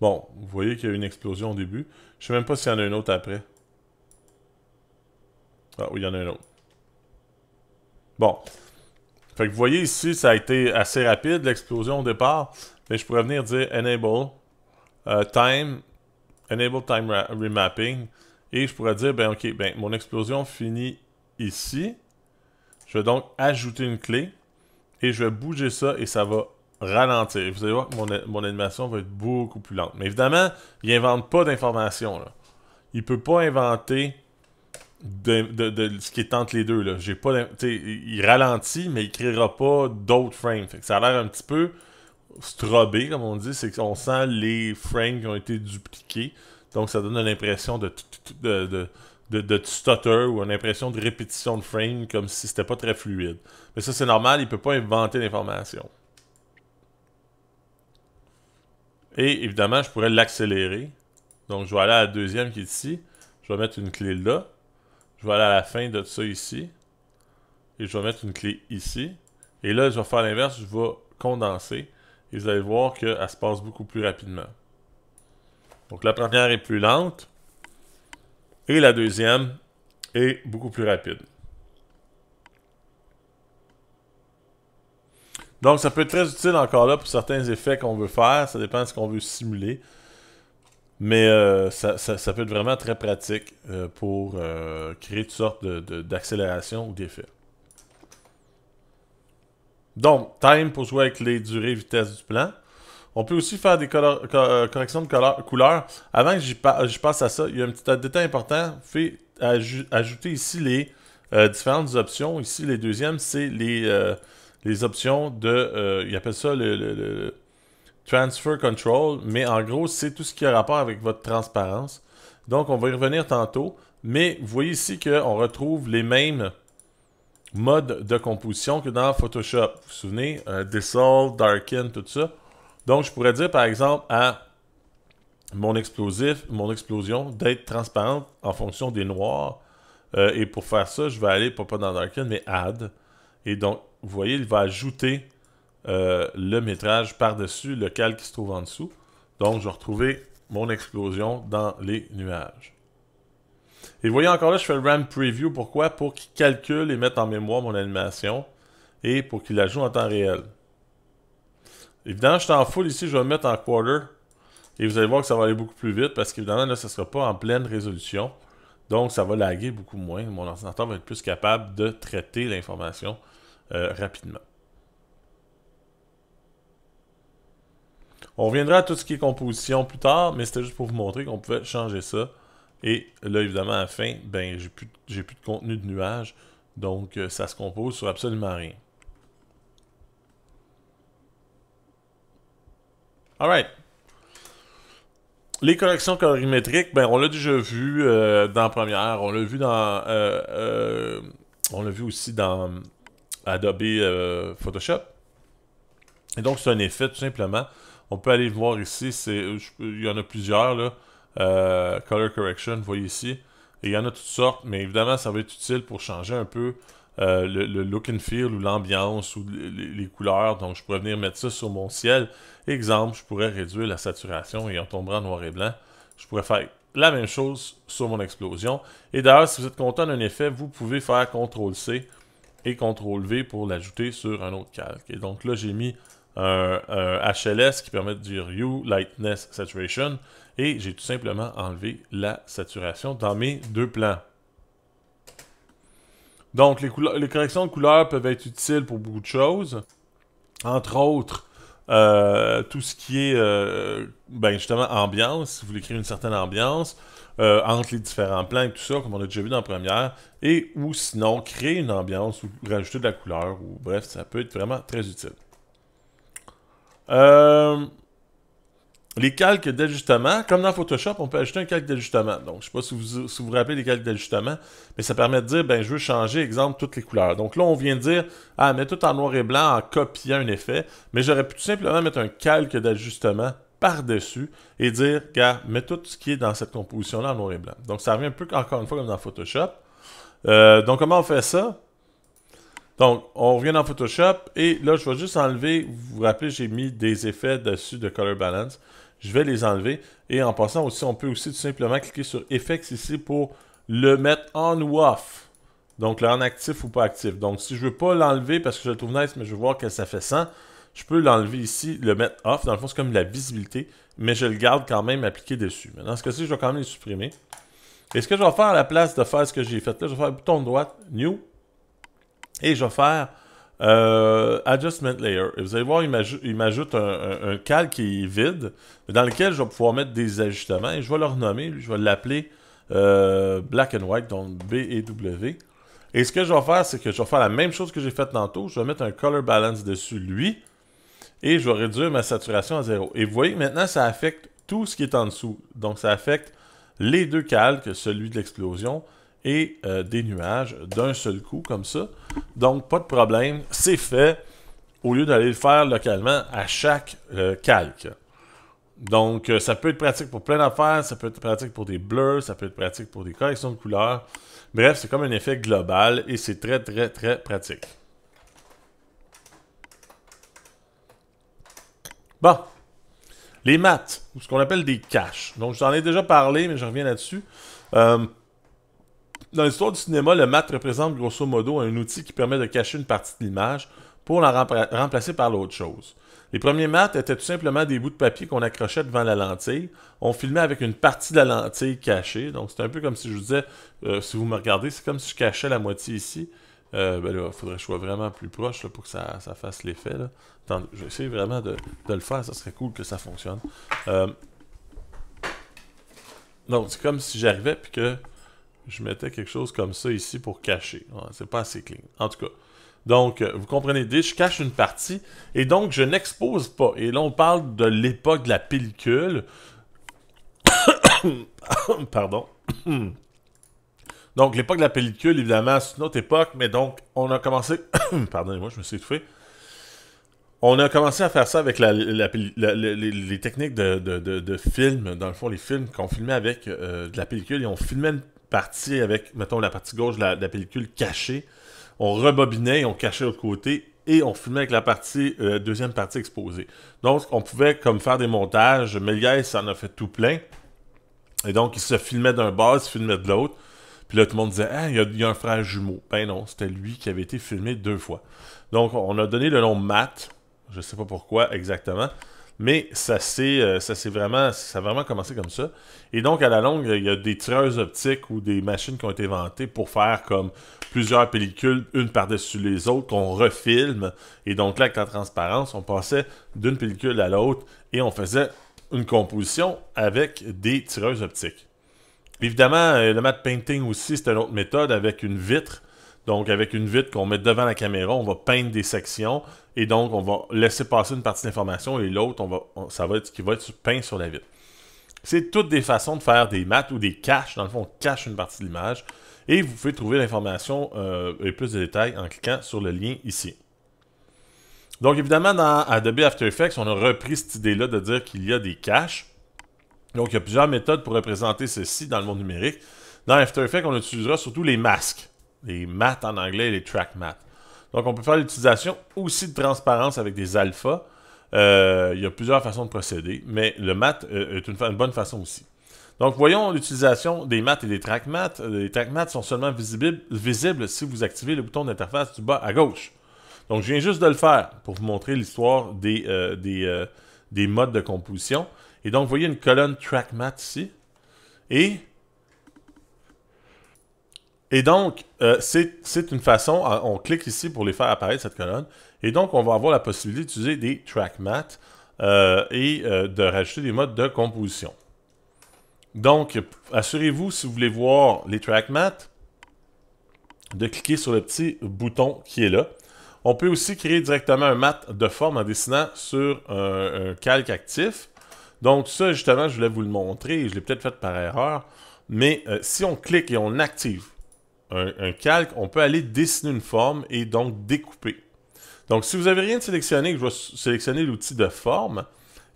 Bon, vous voyez qu'il y a eu une explosion au début. Je ne sais même pas s'il y en a une autre après. Ah oui, il y en a un autre. Bon. Fait que vous voyez ici, ça a été assez rapide, l'explosion au départ. Mais je pourrais venir dire Enable, euh, Time, Enable Time Remapping. Et je pourrais dire, ben ok, ben mon explosion finit ici. Je vais donc ajouter une clé. Et je vais bouger ça et ça va ralentir. Vous allez voir que mon, mon animation va être beaucoup plus lente. Mais évidemment, il n'invente pas d'informations. Il ne peut pas inventer de, ce qui est entre les deux. Là. pas il ralentit, mais il ne créera pas d'autres frames. ça a l'air un petit peu strobé, comme on dit. C'est qu'on sent les frames qui ont été dupliqués. Donc ça donne l'impression de, de, de, stutter ou une impression de répétition de frame comme si c'était pas très fluide. Mais ça, c'est normal, il ne peut pas inventer l'information. Et évidemment, je pourrais l'accélérer. Donc je vais aller à la deuxième qui est ici. Je vais mettre une clé là. Je vais aller à la fin de ça ici. Et je vais mettre une clé ici. Et là, je vais faire l'inverse. Je vais condenser. Et vous allez voir qu'elle se passe beaucoup plus rapidement. Donc la première est plus lente. Et la deuxième est beaucoup plus rapide. Donc ça peut être très utile encore là pour certains effets qu'on veut faire. Ça dépend de ce qu'on veut simuler. Mais euh, ça, peut être vraiment très pratique euh, pour euh, créer toutes sortes d'accélérations de, ou d'effets. Donc, time pour jouer avec les durées et vitesses du plan. On peut aussi faire des corrections de couleurs. Avant que j'y passe à ça, il y a un petit détail important. Fait ajouter ici les différentes options. Ici, les deuxièmes, c'est les, les options de... il appelle ça le Transfer Control, mais en gros, c'est tout ce qui a rapport avec votre transparence. Donc, on va y revenir tantôt, mais vous voyez ici qu'on retrouve les mêmes modes de composition que dans Photoshop. Vous vous souvenez, euh, Dissolve, Darken, tout ça. Donc, je pourrais dire, par exemple, à mon explosif, mon explosion, d'être transparente en fonction des noirs. Euh, et pour faire ça, je vais aller, pas, pas dans Darken, mais Add. Et donc, vous voyez, il va ajouter euh, le métrage par-dessus le calque qui se trouve en dessous. Donc, je vais retrouver mon explosion dans les nuages. Et vous voyez encore là, je fais le RAM Preview. Pourquoi Pour qu'il calcule et mette en mémoire mon animation et pour qu'il la joue en temps réel. Évidemment, je suis en full ici, je vais le mettre en quarter. Et vous allez voir que ça va aller beaucoup plus vite parce qu'évidemment, là, ce ne sera pas en pleine résolution. Donc, ça va laguer beaucoup moins. Mon ordinateur va être plus capable de traiter l'information euh, rapidement. On reviendra à tout ce qui est composition plus tard, mais c'était juste pour vous montrer qu'on pouvait changer ça. Et là, évidemment, à la fin, ben, j'ai plus, de contenu de nuage, donc euh, ça se compose sur absolument rien. Alright. Les corrections colorimétriques, ben, on l'a déjà vu euh, dans Première, on l'a vu dans... Euh, on l'a vu aussi dans Adobe Photoshop. Et donc, c'est un effet tout simplement on peut aller voir ici, c'est, euh, il y en a plusieurs, là. Euh, color correction, vous voyez ici. il y en a toutes sortes, mais évidemment, ça va être utile pour changer un peu euh, le, look and feel ou l'ambiance ou les, couleurs. Donc, je pourrais venir mettre ça sur mon ciel. Exemple, je pourrais réduire la saturation et en tombera en noir et blanc, je pourrais faire la même chose sur mon explosion. Et d'ailleurs, si vous êtes content d'un effet, vous pouvez faire CTRL-C et CTRL-V pour l'ajouter sur un autre calque. Et donc là, j'ai mis un, HLS qui permet dire Hue, Lightness Saturation et j'ai tout simplement enlevé la saturation dans mes deux plans. Donc, les, corrections de couleurs peuvent être utiles pour beaucoup de choses. Entre autres, euh, tout ce qui est euh, ben, justement ambiance, si vous voulez créer une certaine ambiance euh, entre les différents plans et tout ça, comme on a déjà vu dans la première, et ou sinon créer une ambiance ou rajouter de la couleur, ou bref, ça peut être vraiment très utile. Euh, les calques d'ajustement, comme dans Photoshop, on peut ajouter un calque d'ajustement. Donc, je ne sais pas si vous, vous rappelez les calques d'ajustement, mais ça permet de dire, ben, je veux changer, exemple, toutes les couleurs. Donc là, on vient de dire, ah, mets tout en noir et blanc en copiant un effet, mais j'aurais pu tout simplement mettre un calque d'ajustement par-dessus et dire, gars, mets tout ce qui est dans cette composition-là en noir et blanc. Donc, ça revient un peu, encore une fois, comme dans Photoshop. Euh, donc, comment on fait ça? Donc, on revient dans Photoshop et là, je vais juste enlever, vous vous rappelez, j'ai mis des effets dessus de Color Balance. Je vais les enlever et en passant aussi, on peut aussi tout simplement cliquer sur Effects ici pour le mettre on ou off. Donc, là, en actif ou pas actif. Donc, si je veux pas l'enlever parce que je le trouve nice, mais je veux voir que ça fait 100, je peux l'enlever ici, le mettre off. Dans le fond, c'est comme la visibilité, mais je le garde quand même appliqué dessus. Maintenant, dans ce cas-ci, je vais quand même le supprimer. Et ce que je vais faire à la place de faire ce que j'ai fait là, je vais faire bouton de droite, New, et je vais faire euh, Adjustment Layer. Et vous allez voir, il m'ajoute un, calque qui est vide, dans lequel je vais pouvoir mettre des ajustements. Et je vais le renommer, je vais l'appeler euh, Black and White, donc B et W. Et ce que je vais faire, c'est que je vais faire la même chose que j'ai faite tantôt. Je vais mettre un Color Balance dessus, lui. Et je vais réduire ma saturation à zéro. Et vous voyez, maintenant, ça affecte tout ce qui est en dessous. Donc, ça affecte les deux calques, celui de l'explosion et euh, des nuages d'un seul coup comme ça. Donc pas de problème, c'est fait au lieu d'aller le faire localement à chaque euh, calque. Donc euh, ça peut être pratique pour plein d'affaires, ça peut être pratique pour des blurs, ça peut être pratique pour des corrections de couleurs. Bref, c'est comme un effet global et c'est très très très pratique. Bon, les maths, ou ce qu'on appelle des caches. Donc j'en ai déjà parlé, mais je reviens là-dessus dans l'histoire du cinéma, le mat représente grosso modo un outil qui permet de cacher une partie de l'image pour la remplacer par l'autre chose. Les premiers mats étaient tout simplement des bouts de papier qu'on accrochait devant la lentille. On filmait avec une partie de la lentille cachée. Donc, c'est un peu comme si je vous disais, euh, si vous me regardez, c'est comme si je cachais la moitié ici. Euh, ben là, il faudrait que je sois vraiment plus proche pour que ça, fasse l'effet. Attendez, je vais essayer vraiment de, le faire. Ça serait cool que ça fonctionne. Euh, donc, c'est comme si j'arrivais puis que je mettais quelque chose comme ça ici pour cacher. c'est pas assez clean. En tout cas. Donc, euh, vous comprenez je cache une partie et donc je n'expose pas. Et là, on parle de l'époque de la pellicule. Pardon. donc, l'époque de la pellicule, évidemment, c'est une autre époque, mais donc, on a commencé. Pardonnez-moi, je me suis étouffé. On a commencé à faire ça avec les, techniques de, de, film. Dans le fond, les films qu'on filmait avec euh, de la pellicule et on filmait une partie avec, mettons, la partie gauche de la, pellicule cachée. On rebobinait et on cachait l'autre côté et on filmait avec la partie, euh, deuxième partie exposée. Donc, on pouvait comme faire des montages. ça en a fait tout plein. Et donc, il se filmait d'un bas, il se filmait de l'autre. Puis là, tout le monde disait, ah, il y, y, a un frère jumeau. Ben non, c'était lui qui avait été filmé deux fois. Donc, on a donné le nom Matt. Je sais pas pourquoi exactement. Mais ça s'est, euh, vraiment, vraiment commencé comme ça. Et donc, à la longue, il y a des tireuses optiques ou des machines qui ont été inventées pour faire comme plusieurs pellicules, une par-dessus les autres, qu'on refilme. Et donc là, avec la transparence, on passait d'une pellicule à l'autre et on faisait une composition avec des tireuses optiques. Évidemment, euh, le matte painting aussi, c'est une autre méthode avec une vitre donc, avec une vitre qu'on met devant la caméra, on va peindre des sections et donc on va laisser passer une partie d'information et l'autre, ça va être ce qui va être peint sur la vitre. C'est toutes des façons de faire des maths ou des caches. Dans le fond, on cache une partie de l'image et vous pouvez trouver l'information euh, et plus de détails en cliquant sur le lien ici. Donc, évidemment, dans Adobe After Effects, on a repris cette idée-là de dire qu'il y a des caches. Donc, il y a plusieurs méthodes pour représenter ceci dans le monde numérique. Dans After Effects, on utilisera surtout les masques les maths en anglais et les track maths. Donc, on peut faire l'utilisation aussi de transparence avec des alphas. Euh, il y a plusieurs façons de procéder, mais le mat euh, est une, bonne façon aussi. Donc, voyons l'utilisation des maths et des track maths. Les track maths sont seulement visibles, si vous activez le bouton d'interface du bas à gauche. Donc, je viens juste de le faire pour vous montrer l'histoire des, euh, des, modes de composition. Et donc, vous voyez une colonne track mat ici. Et et donc, euh, c'est une façon, on clique ici pour les faire apparaître cette colonne. Et donc, on va avoir la possibilité d'utiliser des track euh, et euh, de rajouter des modes de composition. Donc, assurez-vous, si vous voulez voir les track de cliquer sur le petit bouton qui est là. On peut aussi créer directement un mat de forme en dessinant sur un, calque actif. Donc ça, justement, je voulais vous le montrer, je l'ai peut-être fait par erreur, mais si on clique et on active un, calque, on peut aller dessiner une forme et donc découper. Donc, si vous n'avez rien de sélectionné, que je vais sélectionner l'outil de forme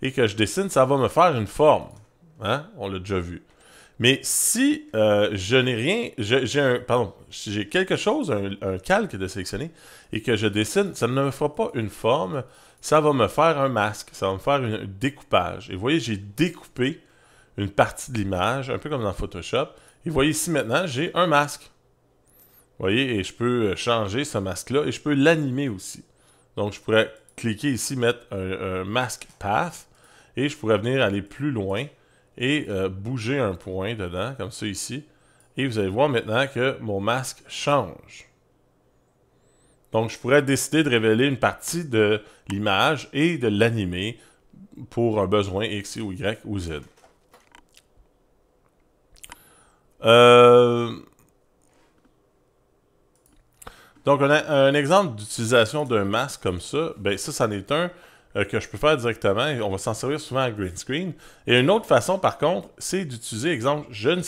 et que je dessine, ça va me faire une forme. Hein? On l'a déjà vu. Mais si euh, je n'ai rien, j'ai un, pardon, j'ai quelque chose, un, calque de sélectionner, et que je dessine, ça ne me fera pas une forme, ça va me faire un masque, ça va me faire un découpage. Et vous voyez, j'ai découpé une partie de l'image, un peu comme dans Photoshop. Et vous voyez ici maintenant, j'ai un masque voyez, et je peux euh, changer ce masque-là et je peux l'animer aussi. Donc, je pourrais cliquer ici, mettre un, masque path et je pourrais venir aller plus loin et euh, bouger un point dedans, comme ça ici. Et vous allez voir maintenant que mon masque change. Donc, je pourrais décider de révéler une partie de l'image et de l'animer pour un besoin X, Y ou Z. Euh, donc, un exemple d'utilisation d'un masque comme ça. Ben, ça, c'en est un euh, que je peux faire directement. on va s'en servir souvent à green screen. Et une autre façon, par contre, c'est d'utiliser, exemple, je ne,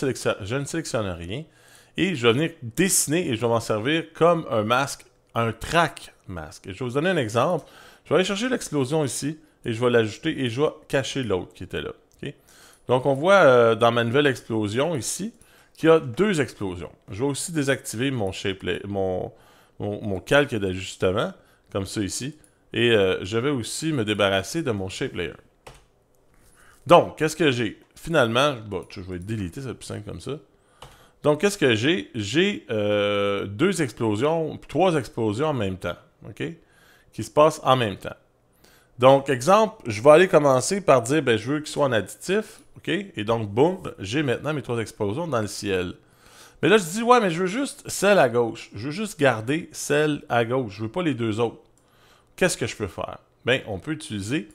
sélectionne rien. Et je vais venir dessiner et je vais m'en servir comme un masque, un track masque. Et je vais vous donner un exemple. Je vais aller chercher l'explosion ici et je vais l'ajouter et je vais cacher l'autre qui était là. Donc, on voit euh, dans ma nouvelle explosion ici qu'il y a deux explosions. Je vais aussi désactiver mon shape, mon, mon, calque d'ajustement, comme ça ici. Et euh, je vais aussi me débarrasser de mon shape layer. Donc, qu'est-ce que j'ai? Finalement, je vais déliter ça plus comme ça. Donc, qu'est-ce que j'ai? J'ai euh, deux explosions, trois explosions en même temps, OK? Qui se passent en même temps. Donc, exemple, je vais aller commencer par dire, ben, je veux qu'il soit en additif, OK? Et donc, boum, j'ai maintenant mes trois explosions dans le ciel. Mais là, je dis, ouais, mais je veux juste celle à gauche. Je veux juste garder celle à gauche. Je veux pas les deux autres. Qu'est-ce que je peux faire? Bien, on peut utiliser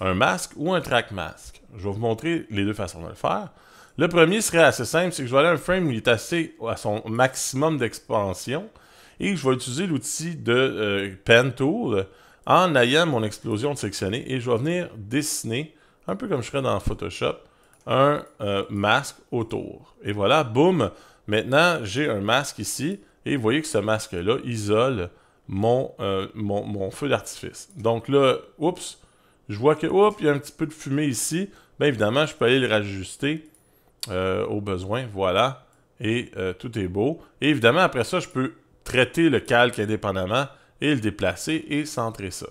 un masque ou un track masque. Je vais vous montrer les deux façons de le faire. Le premier serait assez simple, c'est que je vais aller à un frame où il est assez à son maximum d'expansion et je vais utiliser l'outil de euh, Pen Tool en ayant mon explosion de sectionnée et je vais venir dessiner, un peu comme je ferais dans Photoshop, un euh, masque autour. Et voilà, boum, Maintenant, j'ai un masque ici et vous voyez que ce masque-là isole euh, mon, feu d'artifice. Donc là, oups, je vois que, oups, il y a un petit peu de fumée ici. Bien évidemment, je peux aller le rajuster euh, au besoin, voilà. Et euh, tout est beau. Et évidemment, après ça, je peux traiter le calque indépendamment et le déplacer et centrer ça.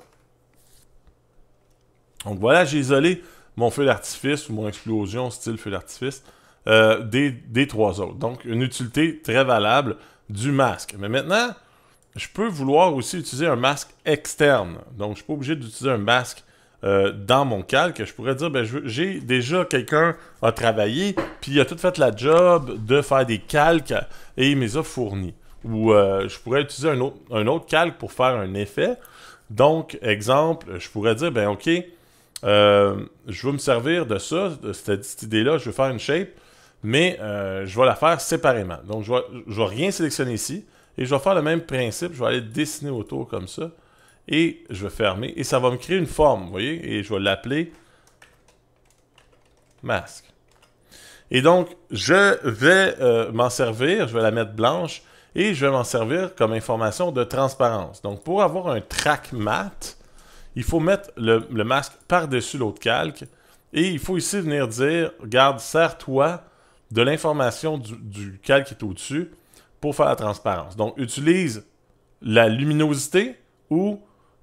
Donc voilà, j'ai isolé mon feu d'artifice ou mon explosion style feu d'artifice. Euh, des, trois autres. Donc, une utilité très valable du masque. Mais maintenant, je peux vouloir aussi utiliser un masque externe. Donc, je ne suis pas obligé d'utiliser un masque euh, dans mon calque. Je pourrais dire, ben, j'ai déjà quelqu'un a travaillé, puis il a tout fait la job de faire des calques et il me les a fournis. Ou euh, je pourrais utiliser un autre, calque pour faire un effet. Donc, exemple, je pourrais dire, ben OK, je veux me servir de ça, de cette, cette idée-là, je veux faire une shape mais euh, je vais la faire séparément. Donc, je vais, vais rien sélectionner ici, et je vais faire le même principe, je vais aller dessiner autour comme ça, et je vais fermer, et ça va me créer une forme, vous voyez, et je vais l'appeler masque. Et donc, je vais euh, m'en servir, je vais la mettre blanche, et je vais m'en servir comme information de transparence. Donc, pour avoir un track mat, il faut mettre le, masque par-dessus l'autre calque, et il faut ici venir dire, garde, serre-toi de l'information du, calque qui est au-dessus pour faire la transparence. Donc, utilise la luminosité ou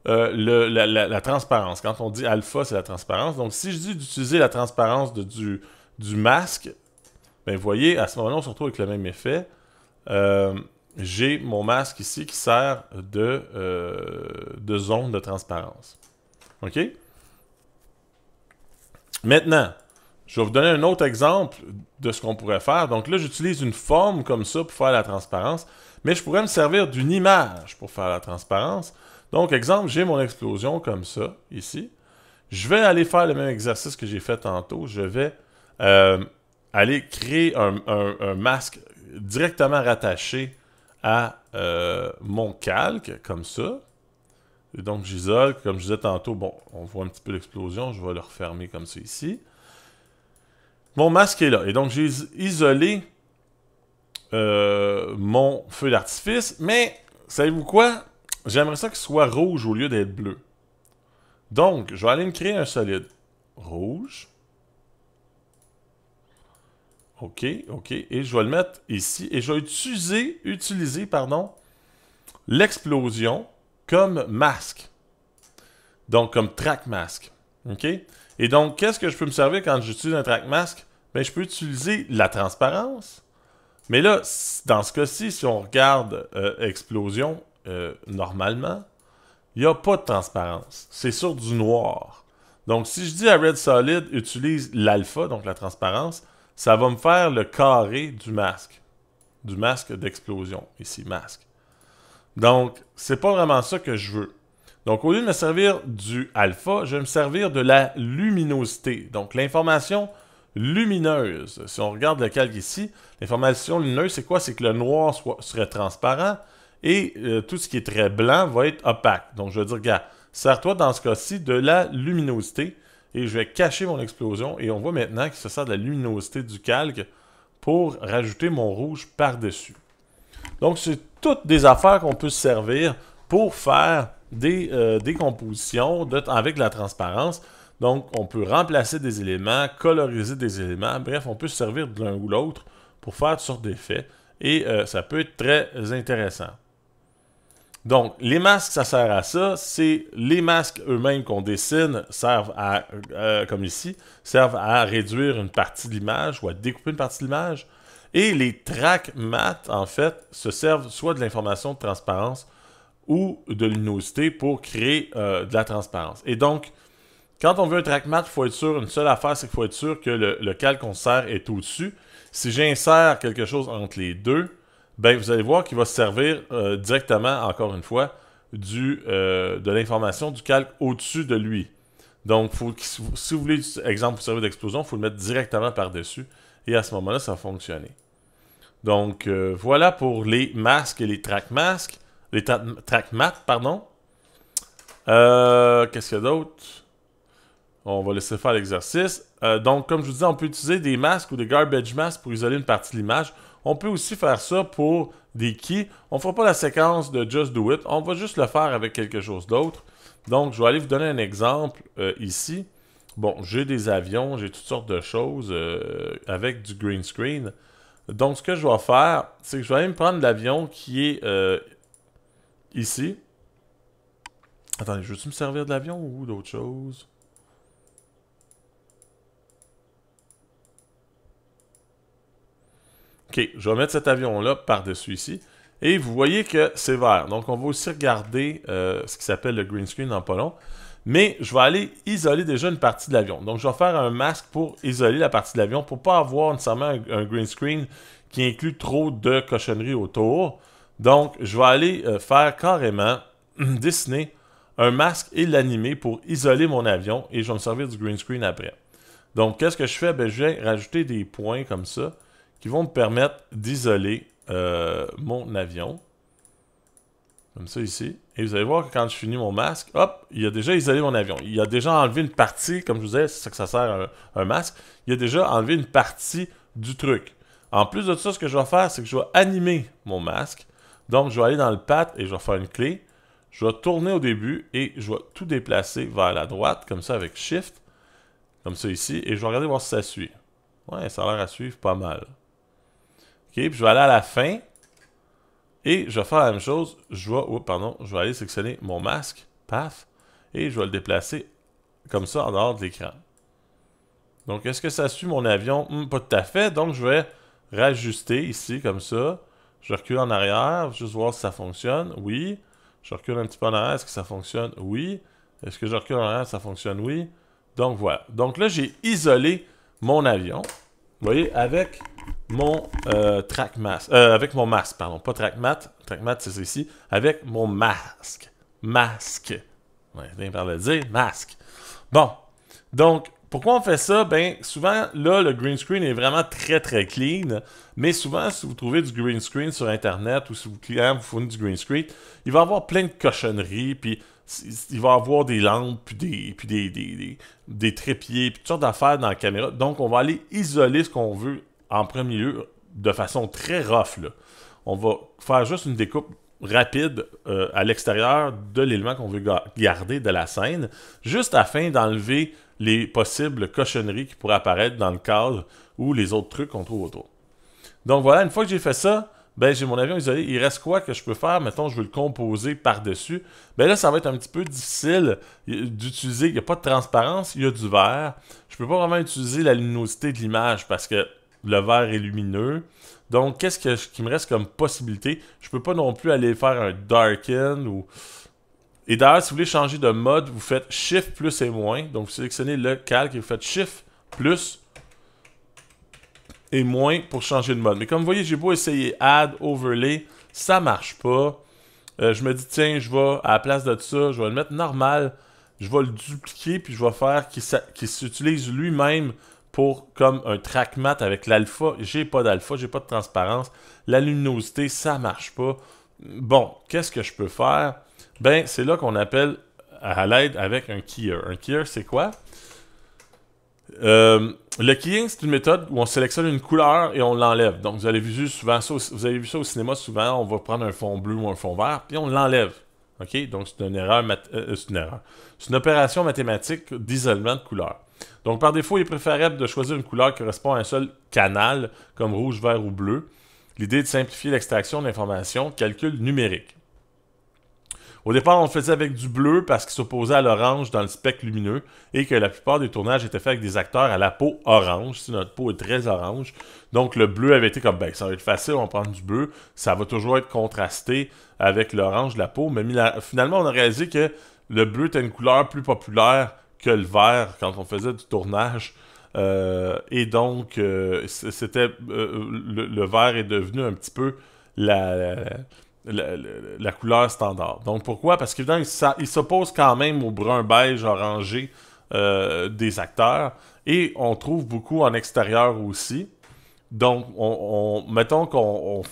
euh, la, transparence. Quand on dit alpha, c'est la transparence. Donc, si je dis d'utiliser la transparence de, du, du, masque, ben, vous voyez, à ce moment-là, on se retrouve avec le même effet. Euh, j'ai mon masque ici qui sert de, euh, de zone de transparence. OK? Maintenant, je vais vous donner un autre exemple de ce qu'on pourrait faire. Donc là, j'utilise une forme comme ça pour faire la transparence, mais je pourrais me servir d'une image pour faire la transparence. Donc, exemple, j'ai mon explosion comme ça, ici. Je vais aller faire le même exercice que j'ai fait tantôt. Je vais euh, aller créer un, masque directement rattaché à euh, mon calque, comme ça. Et donc, j'isole, comme je disais tantôt, bon, on voit un petit peu l'explosion, je vais le refermer comme ça ici. Mon masque est là. Et donc, j'ai isolé euh, mon feu d'artifice. Mais, savez-vous quoi? J'aimerais ça qu'il soit rouge au lieu d'être bleu. Donc, je vais aller me créer un solide. Rouge. OK, OK. Et je vais le mettre ici. Et je vais utiliser, pardon, l'explosion comme masque. Donc, comme track masque. OK? Et donc, qu'est-ce que je peux me servir quand j'utilise un track mask ben, je peux utiliser la transparence. Mais là, dans ce cas-ci, si on regarde euh, explosion, euh, normalement, il n'y a pas de transparence. C'est sur du noir. Donc, si je dis à Red Solid utilise l'alpha, donc la transparence, ça va me faire le carré du masque. Du masque d'explosion. Ici, masque. Donc, c'est pas vraiment ça que je veux. Donc, au lieu de me servir du alpha, je vais me servir de la luminosité. Donc, l'information lumineuse. Si on regarde le calque ici, l'information lumineuse, c'est quoi? C'est que le noir serait transparent et euh, tout ce qui est très blanc va être opaque. Donc, je vais dire, gars, sers-toi dans ce cas-ci de la luminosité et je vais cacher mon explosion. Et on voit maintenant qu'il se sert de la luminosité du calque pour rajouter mon rouge par-dessus. Donc, c'est toutes des affaires qu'on peut se servir pour faire euh, des, compositions avec de la transparence. Donc, on peut remplacer des éléments, coloriser des éléments. Bref, on peut se servir de l'un ou l'autre pour faire toutes sortes d'effets. Et euh, ça peut être très intéressant. Donc, les masques, ça sert à ça. C'est les masques eux-mêmes qu'on dessine servent à, euh, comme ici, servent à réduire une partie de l'image ou à découper une partie de l'image. Et les tracks mat, en fait, se servent soit de l'information de transparence, ou de luminosité pour créer euh, de la transparence. Et donc, quand on veut un track il faut être sûr, une seule affaire, c'est qu'il faut être sûr que le, calque qu'on sert est au-dessus. Si j'insère quelque chose entre les deux, ben, vous allez voir qu'il va se servir euh, directement, encore une fois, du, euh, de l'information du calque au-dessus de lui. Donc, si vous voulez, exemple, vous servez d'explosion, il faut le mettre directement par-dessus. Et à ce moment-là, ça va fonctionner. Donc, voilà pour les masques et les track masques. Les mat, pardon. Euh, qu'est-ce qu'il y a d'autre? On va laisser faire l'exercice. Euh, donc, comme je vous disais, on peut utiliser des masques ou des garbage masks pour isoler une partie de l'image. On peut aussi faire ça pour des keys. On ne fera pas la séquence de Just Do It. On va juste le faire avec quelque chose d'autre. Donc, je vais aller vous donner un exemple euh, ici. Bon, j'ai des avions, j'ai toutes sortes de choses avec du green screen. Donc, ce que je vais faire, c'est que je vais aller me prendre l'avion qui est Ici. Attendez, je veux-tu me servir de l'avion ou d'autre chose? OK, je vais mettre cet avion-là par-dessus ici. Et vous voyez que c'est vert. Donc, on va aussi regarder euh, ce qui s'appelle le green screen en polon Mais je vais aller isoler déjà une partie de l'avion. Donc, je vais faire un masque pour isoler la partie de l'avion pour ne pas avoir nécessairement un, un, green screen qui inclut trop de cochonneries autour. Donc, je vais aller euh, faire carrément dessiner un masque et l'animer pour isoler mon avion et je vais me servir du green screen après. Donc, qu'est-ce que je fais? Ben, je vais rajouter des points comme ça qui vont me permettre d'isoler euh, mon avion. Comme ça ici. Et vous allez voir que quand je finis mon masque, hop, il a déjà isolé mon avion. Il a déjà enlevé une partie, comme je vous disais, c'est ça que ça sert un masque. Il a déjà enlevé une partie du truc. En plus de ça, ce que je vais faire, c'est que je vais animer mon masque. Donc, je vais aller dans le path et je vais faire une clé. Je vais tourner au début et je vais tout déplacer vers la droite, comme ça, avec Shift. Comme ça ici. Et je vais regarder voir si ça suit. Ouais, ça a l'air à suivre pas mal. OK, puis je vais aller à la fin. Et je vais faire la même chose. Je vais, pardon, je vais aller sélectionner mon masque. Paf. Et je vais le déplacer comme ça en dehors de l'écran. Donc, est-ce que ça suit mon avion? Hmm, pas tout à fait. Donc, je vais rajuster ici, comme ça. Je recule en arrière, juste voir si ça fonctionne. Oui. Je recule un petit peu en arrière, est-ce que ça fonctionne? Oui. Est-ce que je recule en arrière, ça fonctionne? Oui. Donc voilà. Donc là, j'ai isolé mon avion. Vous voyez, avec mon euh, track mask. Euh, avec mon masque, pardon, pas Track mat, c'est ici, avec mon masque, masque, ouais, je par le dire, masque. Bon, donc pourquoi on fait ça? Ben, souvent, là, le green screen est vraiment très, très clean. Mais souvent, si vous trouvez du green screen sur Internet ou si vos clients vous fournissent du green screen, il va y avoir plein de cochonneries, puis il va y avoir des lampes, puis des, puis des, des, trépieds, puis toutes sortes d'affaires dans la caméra. Donc, on va aller isoler ce qu'on veut en premier lieu de façon très rough. On va faire juste une découpe rapide euh, à l'extérieur de l'élément qu'on veut garder de la scène, juste afin d'enlever les possibles cochonneries qui pourraient apparaître dans le cadre ou les autres trucs qu'on trouve autour. Donc voilà, une fois que j'ai fait ça, ben j'ai mon avion isolé. Il reste quoi que je peux faire? Mettons, je veux le composer par-dessus. Ben là, ça va être un petit peu difficile d'utiliser. Il n'y a pas de transparence, il y a du verre. Je peux pas vraiment utiliser la luminosité de l'image parce que le verre est lumineux. Donc, qu'est-ce qui me reste comme possibilité? Je peux pas non plus aller faire un darken ou et d'ailleurs, si vous voulez changer de mode, vous faites Shift plus et moins. Donc, vous sélectionnez le calque et vous faites Shift plus et moins pour changer de mode. Mais comme vous voyez, j'ai beau essayer Add, Overlay, ça marche pas. Euh, je me dis, tiens, je vais, à la place de ça, je vais le mettre normal. Je vais le dupliquer, puis je vais faire qu'il s'utilise lui-même pour comme un track mat avec l'alpha. J'ai pas d'alpha, j'ai pas de transparence. La luminosité, ça marche pas. Bon, qu'est-ce que je peux faire? ben c'est là qu'on appelle à l'aide avec un keyer. Un keyer, c'est quoi? Euh, le keying, c'est une méthode où on sélectionne une couleur et on l'enlève. Donc, vous avez, vu souvent ça au, vous avez vu ça au cinéma, souvent, on va prendre un fond bleu ou un fond vert, puis on l'enlève. OK? Donc, c'est une erreur. Euh, euh, une C'est une opération mathématique d'isolement de couleurs. Donc, par défaut, il est préférable de choisir une couleur qui correspond à un seul canal, comme rouge, vert ou bleu. L'idée est de simplifier l'extraction d'informations, calcul numérique. Au départ, on le faisait avec du bleu parce qu'il s'opposait à l'orange dans le spectre lumineux et que la plupart des tournages étaient faits avec des acteurs à la peau orange, si notre peau est très orange. Donc le bleu avait été comme, ben ça va être facile, on prend du bleu, ça va toujours être contrasté avec l'orange de la peau. Mais finalement, on a réalisé que le bleu était une couleur plus populaire que le vert quand on faisait du tournage. Euh, et donc, euh, c'était euh, le, vert est devenu un petit peu la la, couleur standard. Donc pourquoi? Parce qu'évidemment, il s'oppose quand même au brun beige orangé euh, des acteurs. Et on trouve beaucoup en extérieur aussi. Donc, on, mettons qu'on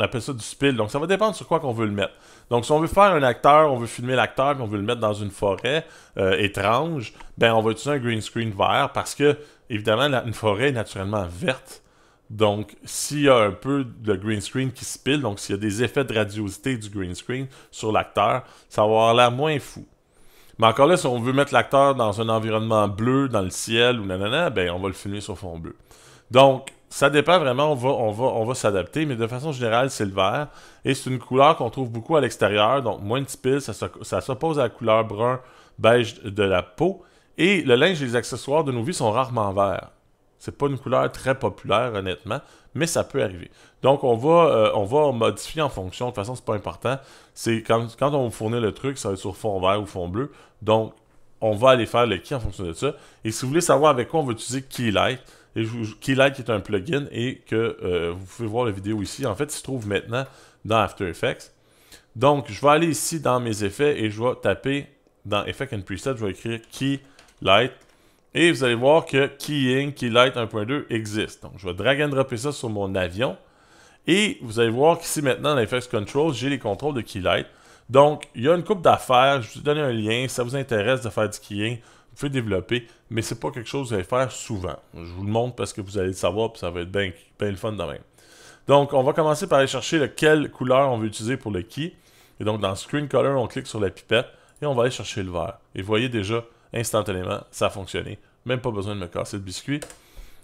appelle ça du spill. Donc, ça va dépendre sur quoi qu'on veut le mettre. Donc, si on veut faire un acteur, on veut filmer l'acteur, Qu'on on veut le mettre dans une forêt euh, étrange, ben on va utiliser un green screen vert parce que, évidemment, une forêt est naturellement verte. Donc, s'il y a un peu de green screen qui se pile, donc s'il y a des effets de radiosité du green screen sur l'acteur, ça va avoir l'air moins fou. Mais encore là, si on veut mettre l'acteur dans un environnement bleu, dans le ciel ou nanana, ben on va le filmer sur fond bleu. Donc, ça dépend vraiment, on va, on s'adapter, mais de façon générale, c'est le vert. Et c'est une couleur qu'on trouve beaucoup à l'extérieur, donc moins de pile, ça, ça s'oppose à la couleur brun beige de la peau. Et le linge et les accessoires de nos vies sont rarement verts. C'est pas une couleur très populaire, honnêtement, mais ça peut arriver. Donc, on va, euh, on va modifier en fonction. De toute façon, c'est pas important. C'est quand, quand on vous fournit le truc, ça va être sur fond vert ou fond bleu. Donc, on va aller faire le key en fonction de ça. Et si vous voulez savoir avec quoi on veut utiliser Keylight, et Keylight est un plugin et que euh, vous pouvez voir la vidéo ici. En fait, il se trouve maintenant dans After Effects. Donc, je vais aller ici dans mes effets et je vais taper dans Effect and Preset, je vais écrire Key Light et vous allez voir que Keying, Keylight 1.2 existe. Donc, je vais drag and dropper ça sur mon avion. Et vous allez voir qu'ici maintenant, dans FX Control, j'ai les contrôles de Keylight. Donc, il y a une coupe d'affaires. Je vous ai donné un lien. Si ça vous intéresse de faire du keying, vous pouvez développer. Mais ce n'est pas quelque chose que vous allez faire souvent. Je vous le montre parce que vous allez le savoir puis ça va être bien, bien le fun de même. Donc, on va commencer par aller chercher le, quelle couleur on veut utiliser pour le key. Et donc, dans Screen Color, on clique sur la pipette et on va aller chercher le vert. Et vous voyez déjà, instantanément, ça a fonctionné. Même pas besoin de me casser de biscuit.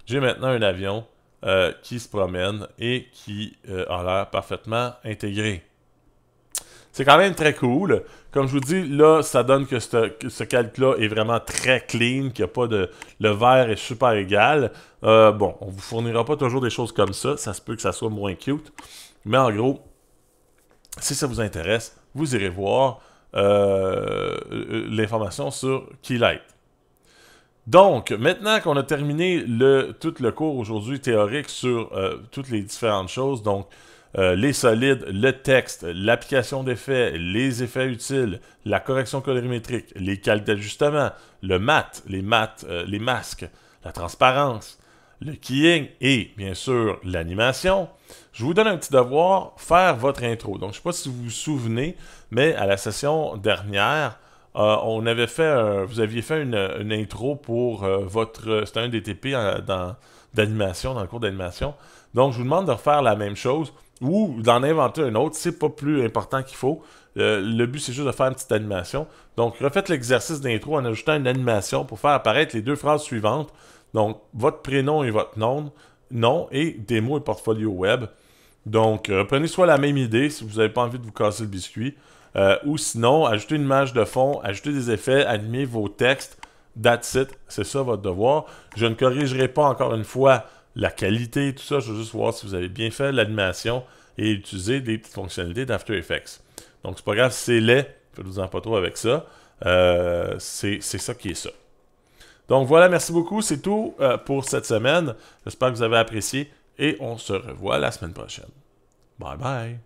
J'ai maintenant un avion euh, qui se promène et qui euh, a l'air parfaitement intégré. C'est quand même très cool. Comme je vous dis, là, ça donne que, ce calque-là est vraiment très clean, qu'il a pas de... Le vert est super égal. Euh, bon, on vous fournira pas toujours des choses comme ça. Ça se peut que ça soit moins cute. Mais en gros, si ça vous intéresse, vous irez voir. Euh, l'information sur Keylight. Donc, maintenant qu'on a terminé le, tout le cours aujourd'hui théorique sur euh, toutes les différentes choses, donc euh, les solides, le texte, l'application d'effets, les effets utiles, la correction colorimétrique, les calques d'ajustement, le mat, les maths, les masques, la transparence, le keying et bien sûr l'animation. Je vous donne un petit devoir, faire votre intro. Donc je ne sais pas si vous vous souvenez, mais à la session dernière, euh, on avait fait, vous aviez fait une, intro pour euh, votre, c'était un DTP euh, d'animation, dans le cours d'animation. Donc, je vous demande de refaire la même chose ou d'en inventer un autre. C'est pas plus important qu'il faut. le but, c'est juste de faire une petite animation. Donc, refaites l'exercice d'intro en ajoutant une animation pour faire apparaître les deux phrases suivantes. Donc, votre prénom et votre nom, nom et démo et portfolio web. Donc, prenez soit la même idée si vous n'avez pas envie de vous casser le biscuit. Euh, ou sinon, ajoutez une image de fond, ajoutez des effets, animer vos textes. That's it. C'est ça votre devoir. Je ne corrigerai pas encore une fois la qualité, tout ça. Je veux juste voir si vous avez bien fait l'animation et utiliser des petites fonctionnalités d'After Effects. Donc, c'est pas grave, c'est laid. vous en pas trop avec ça. Euh, c'est ça qui est ça. Donc voilà, merci beaucoup. C'est tout euh, pour cette semaine. J'espère que vous avez apprécié et on se revoit la semaine prochaine. Bye bye.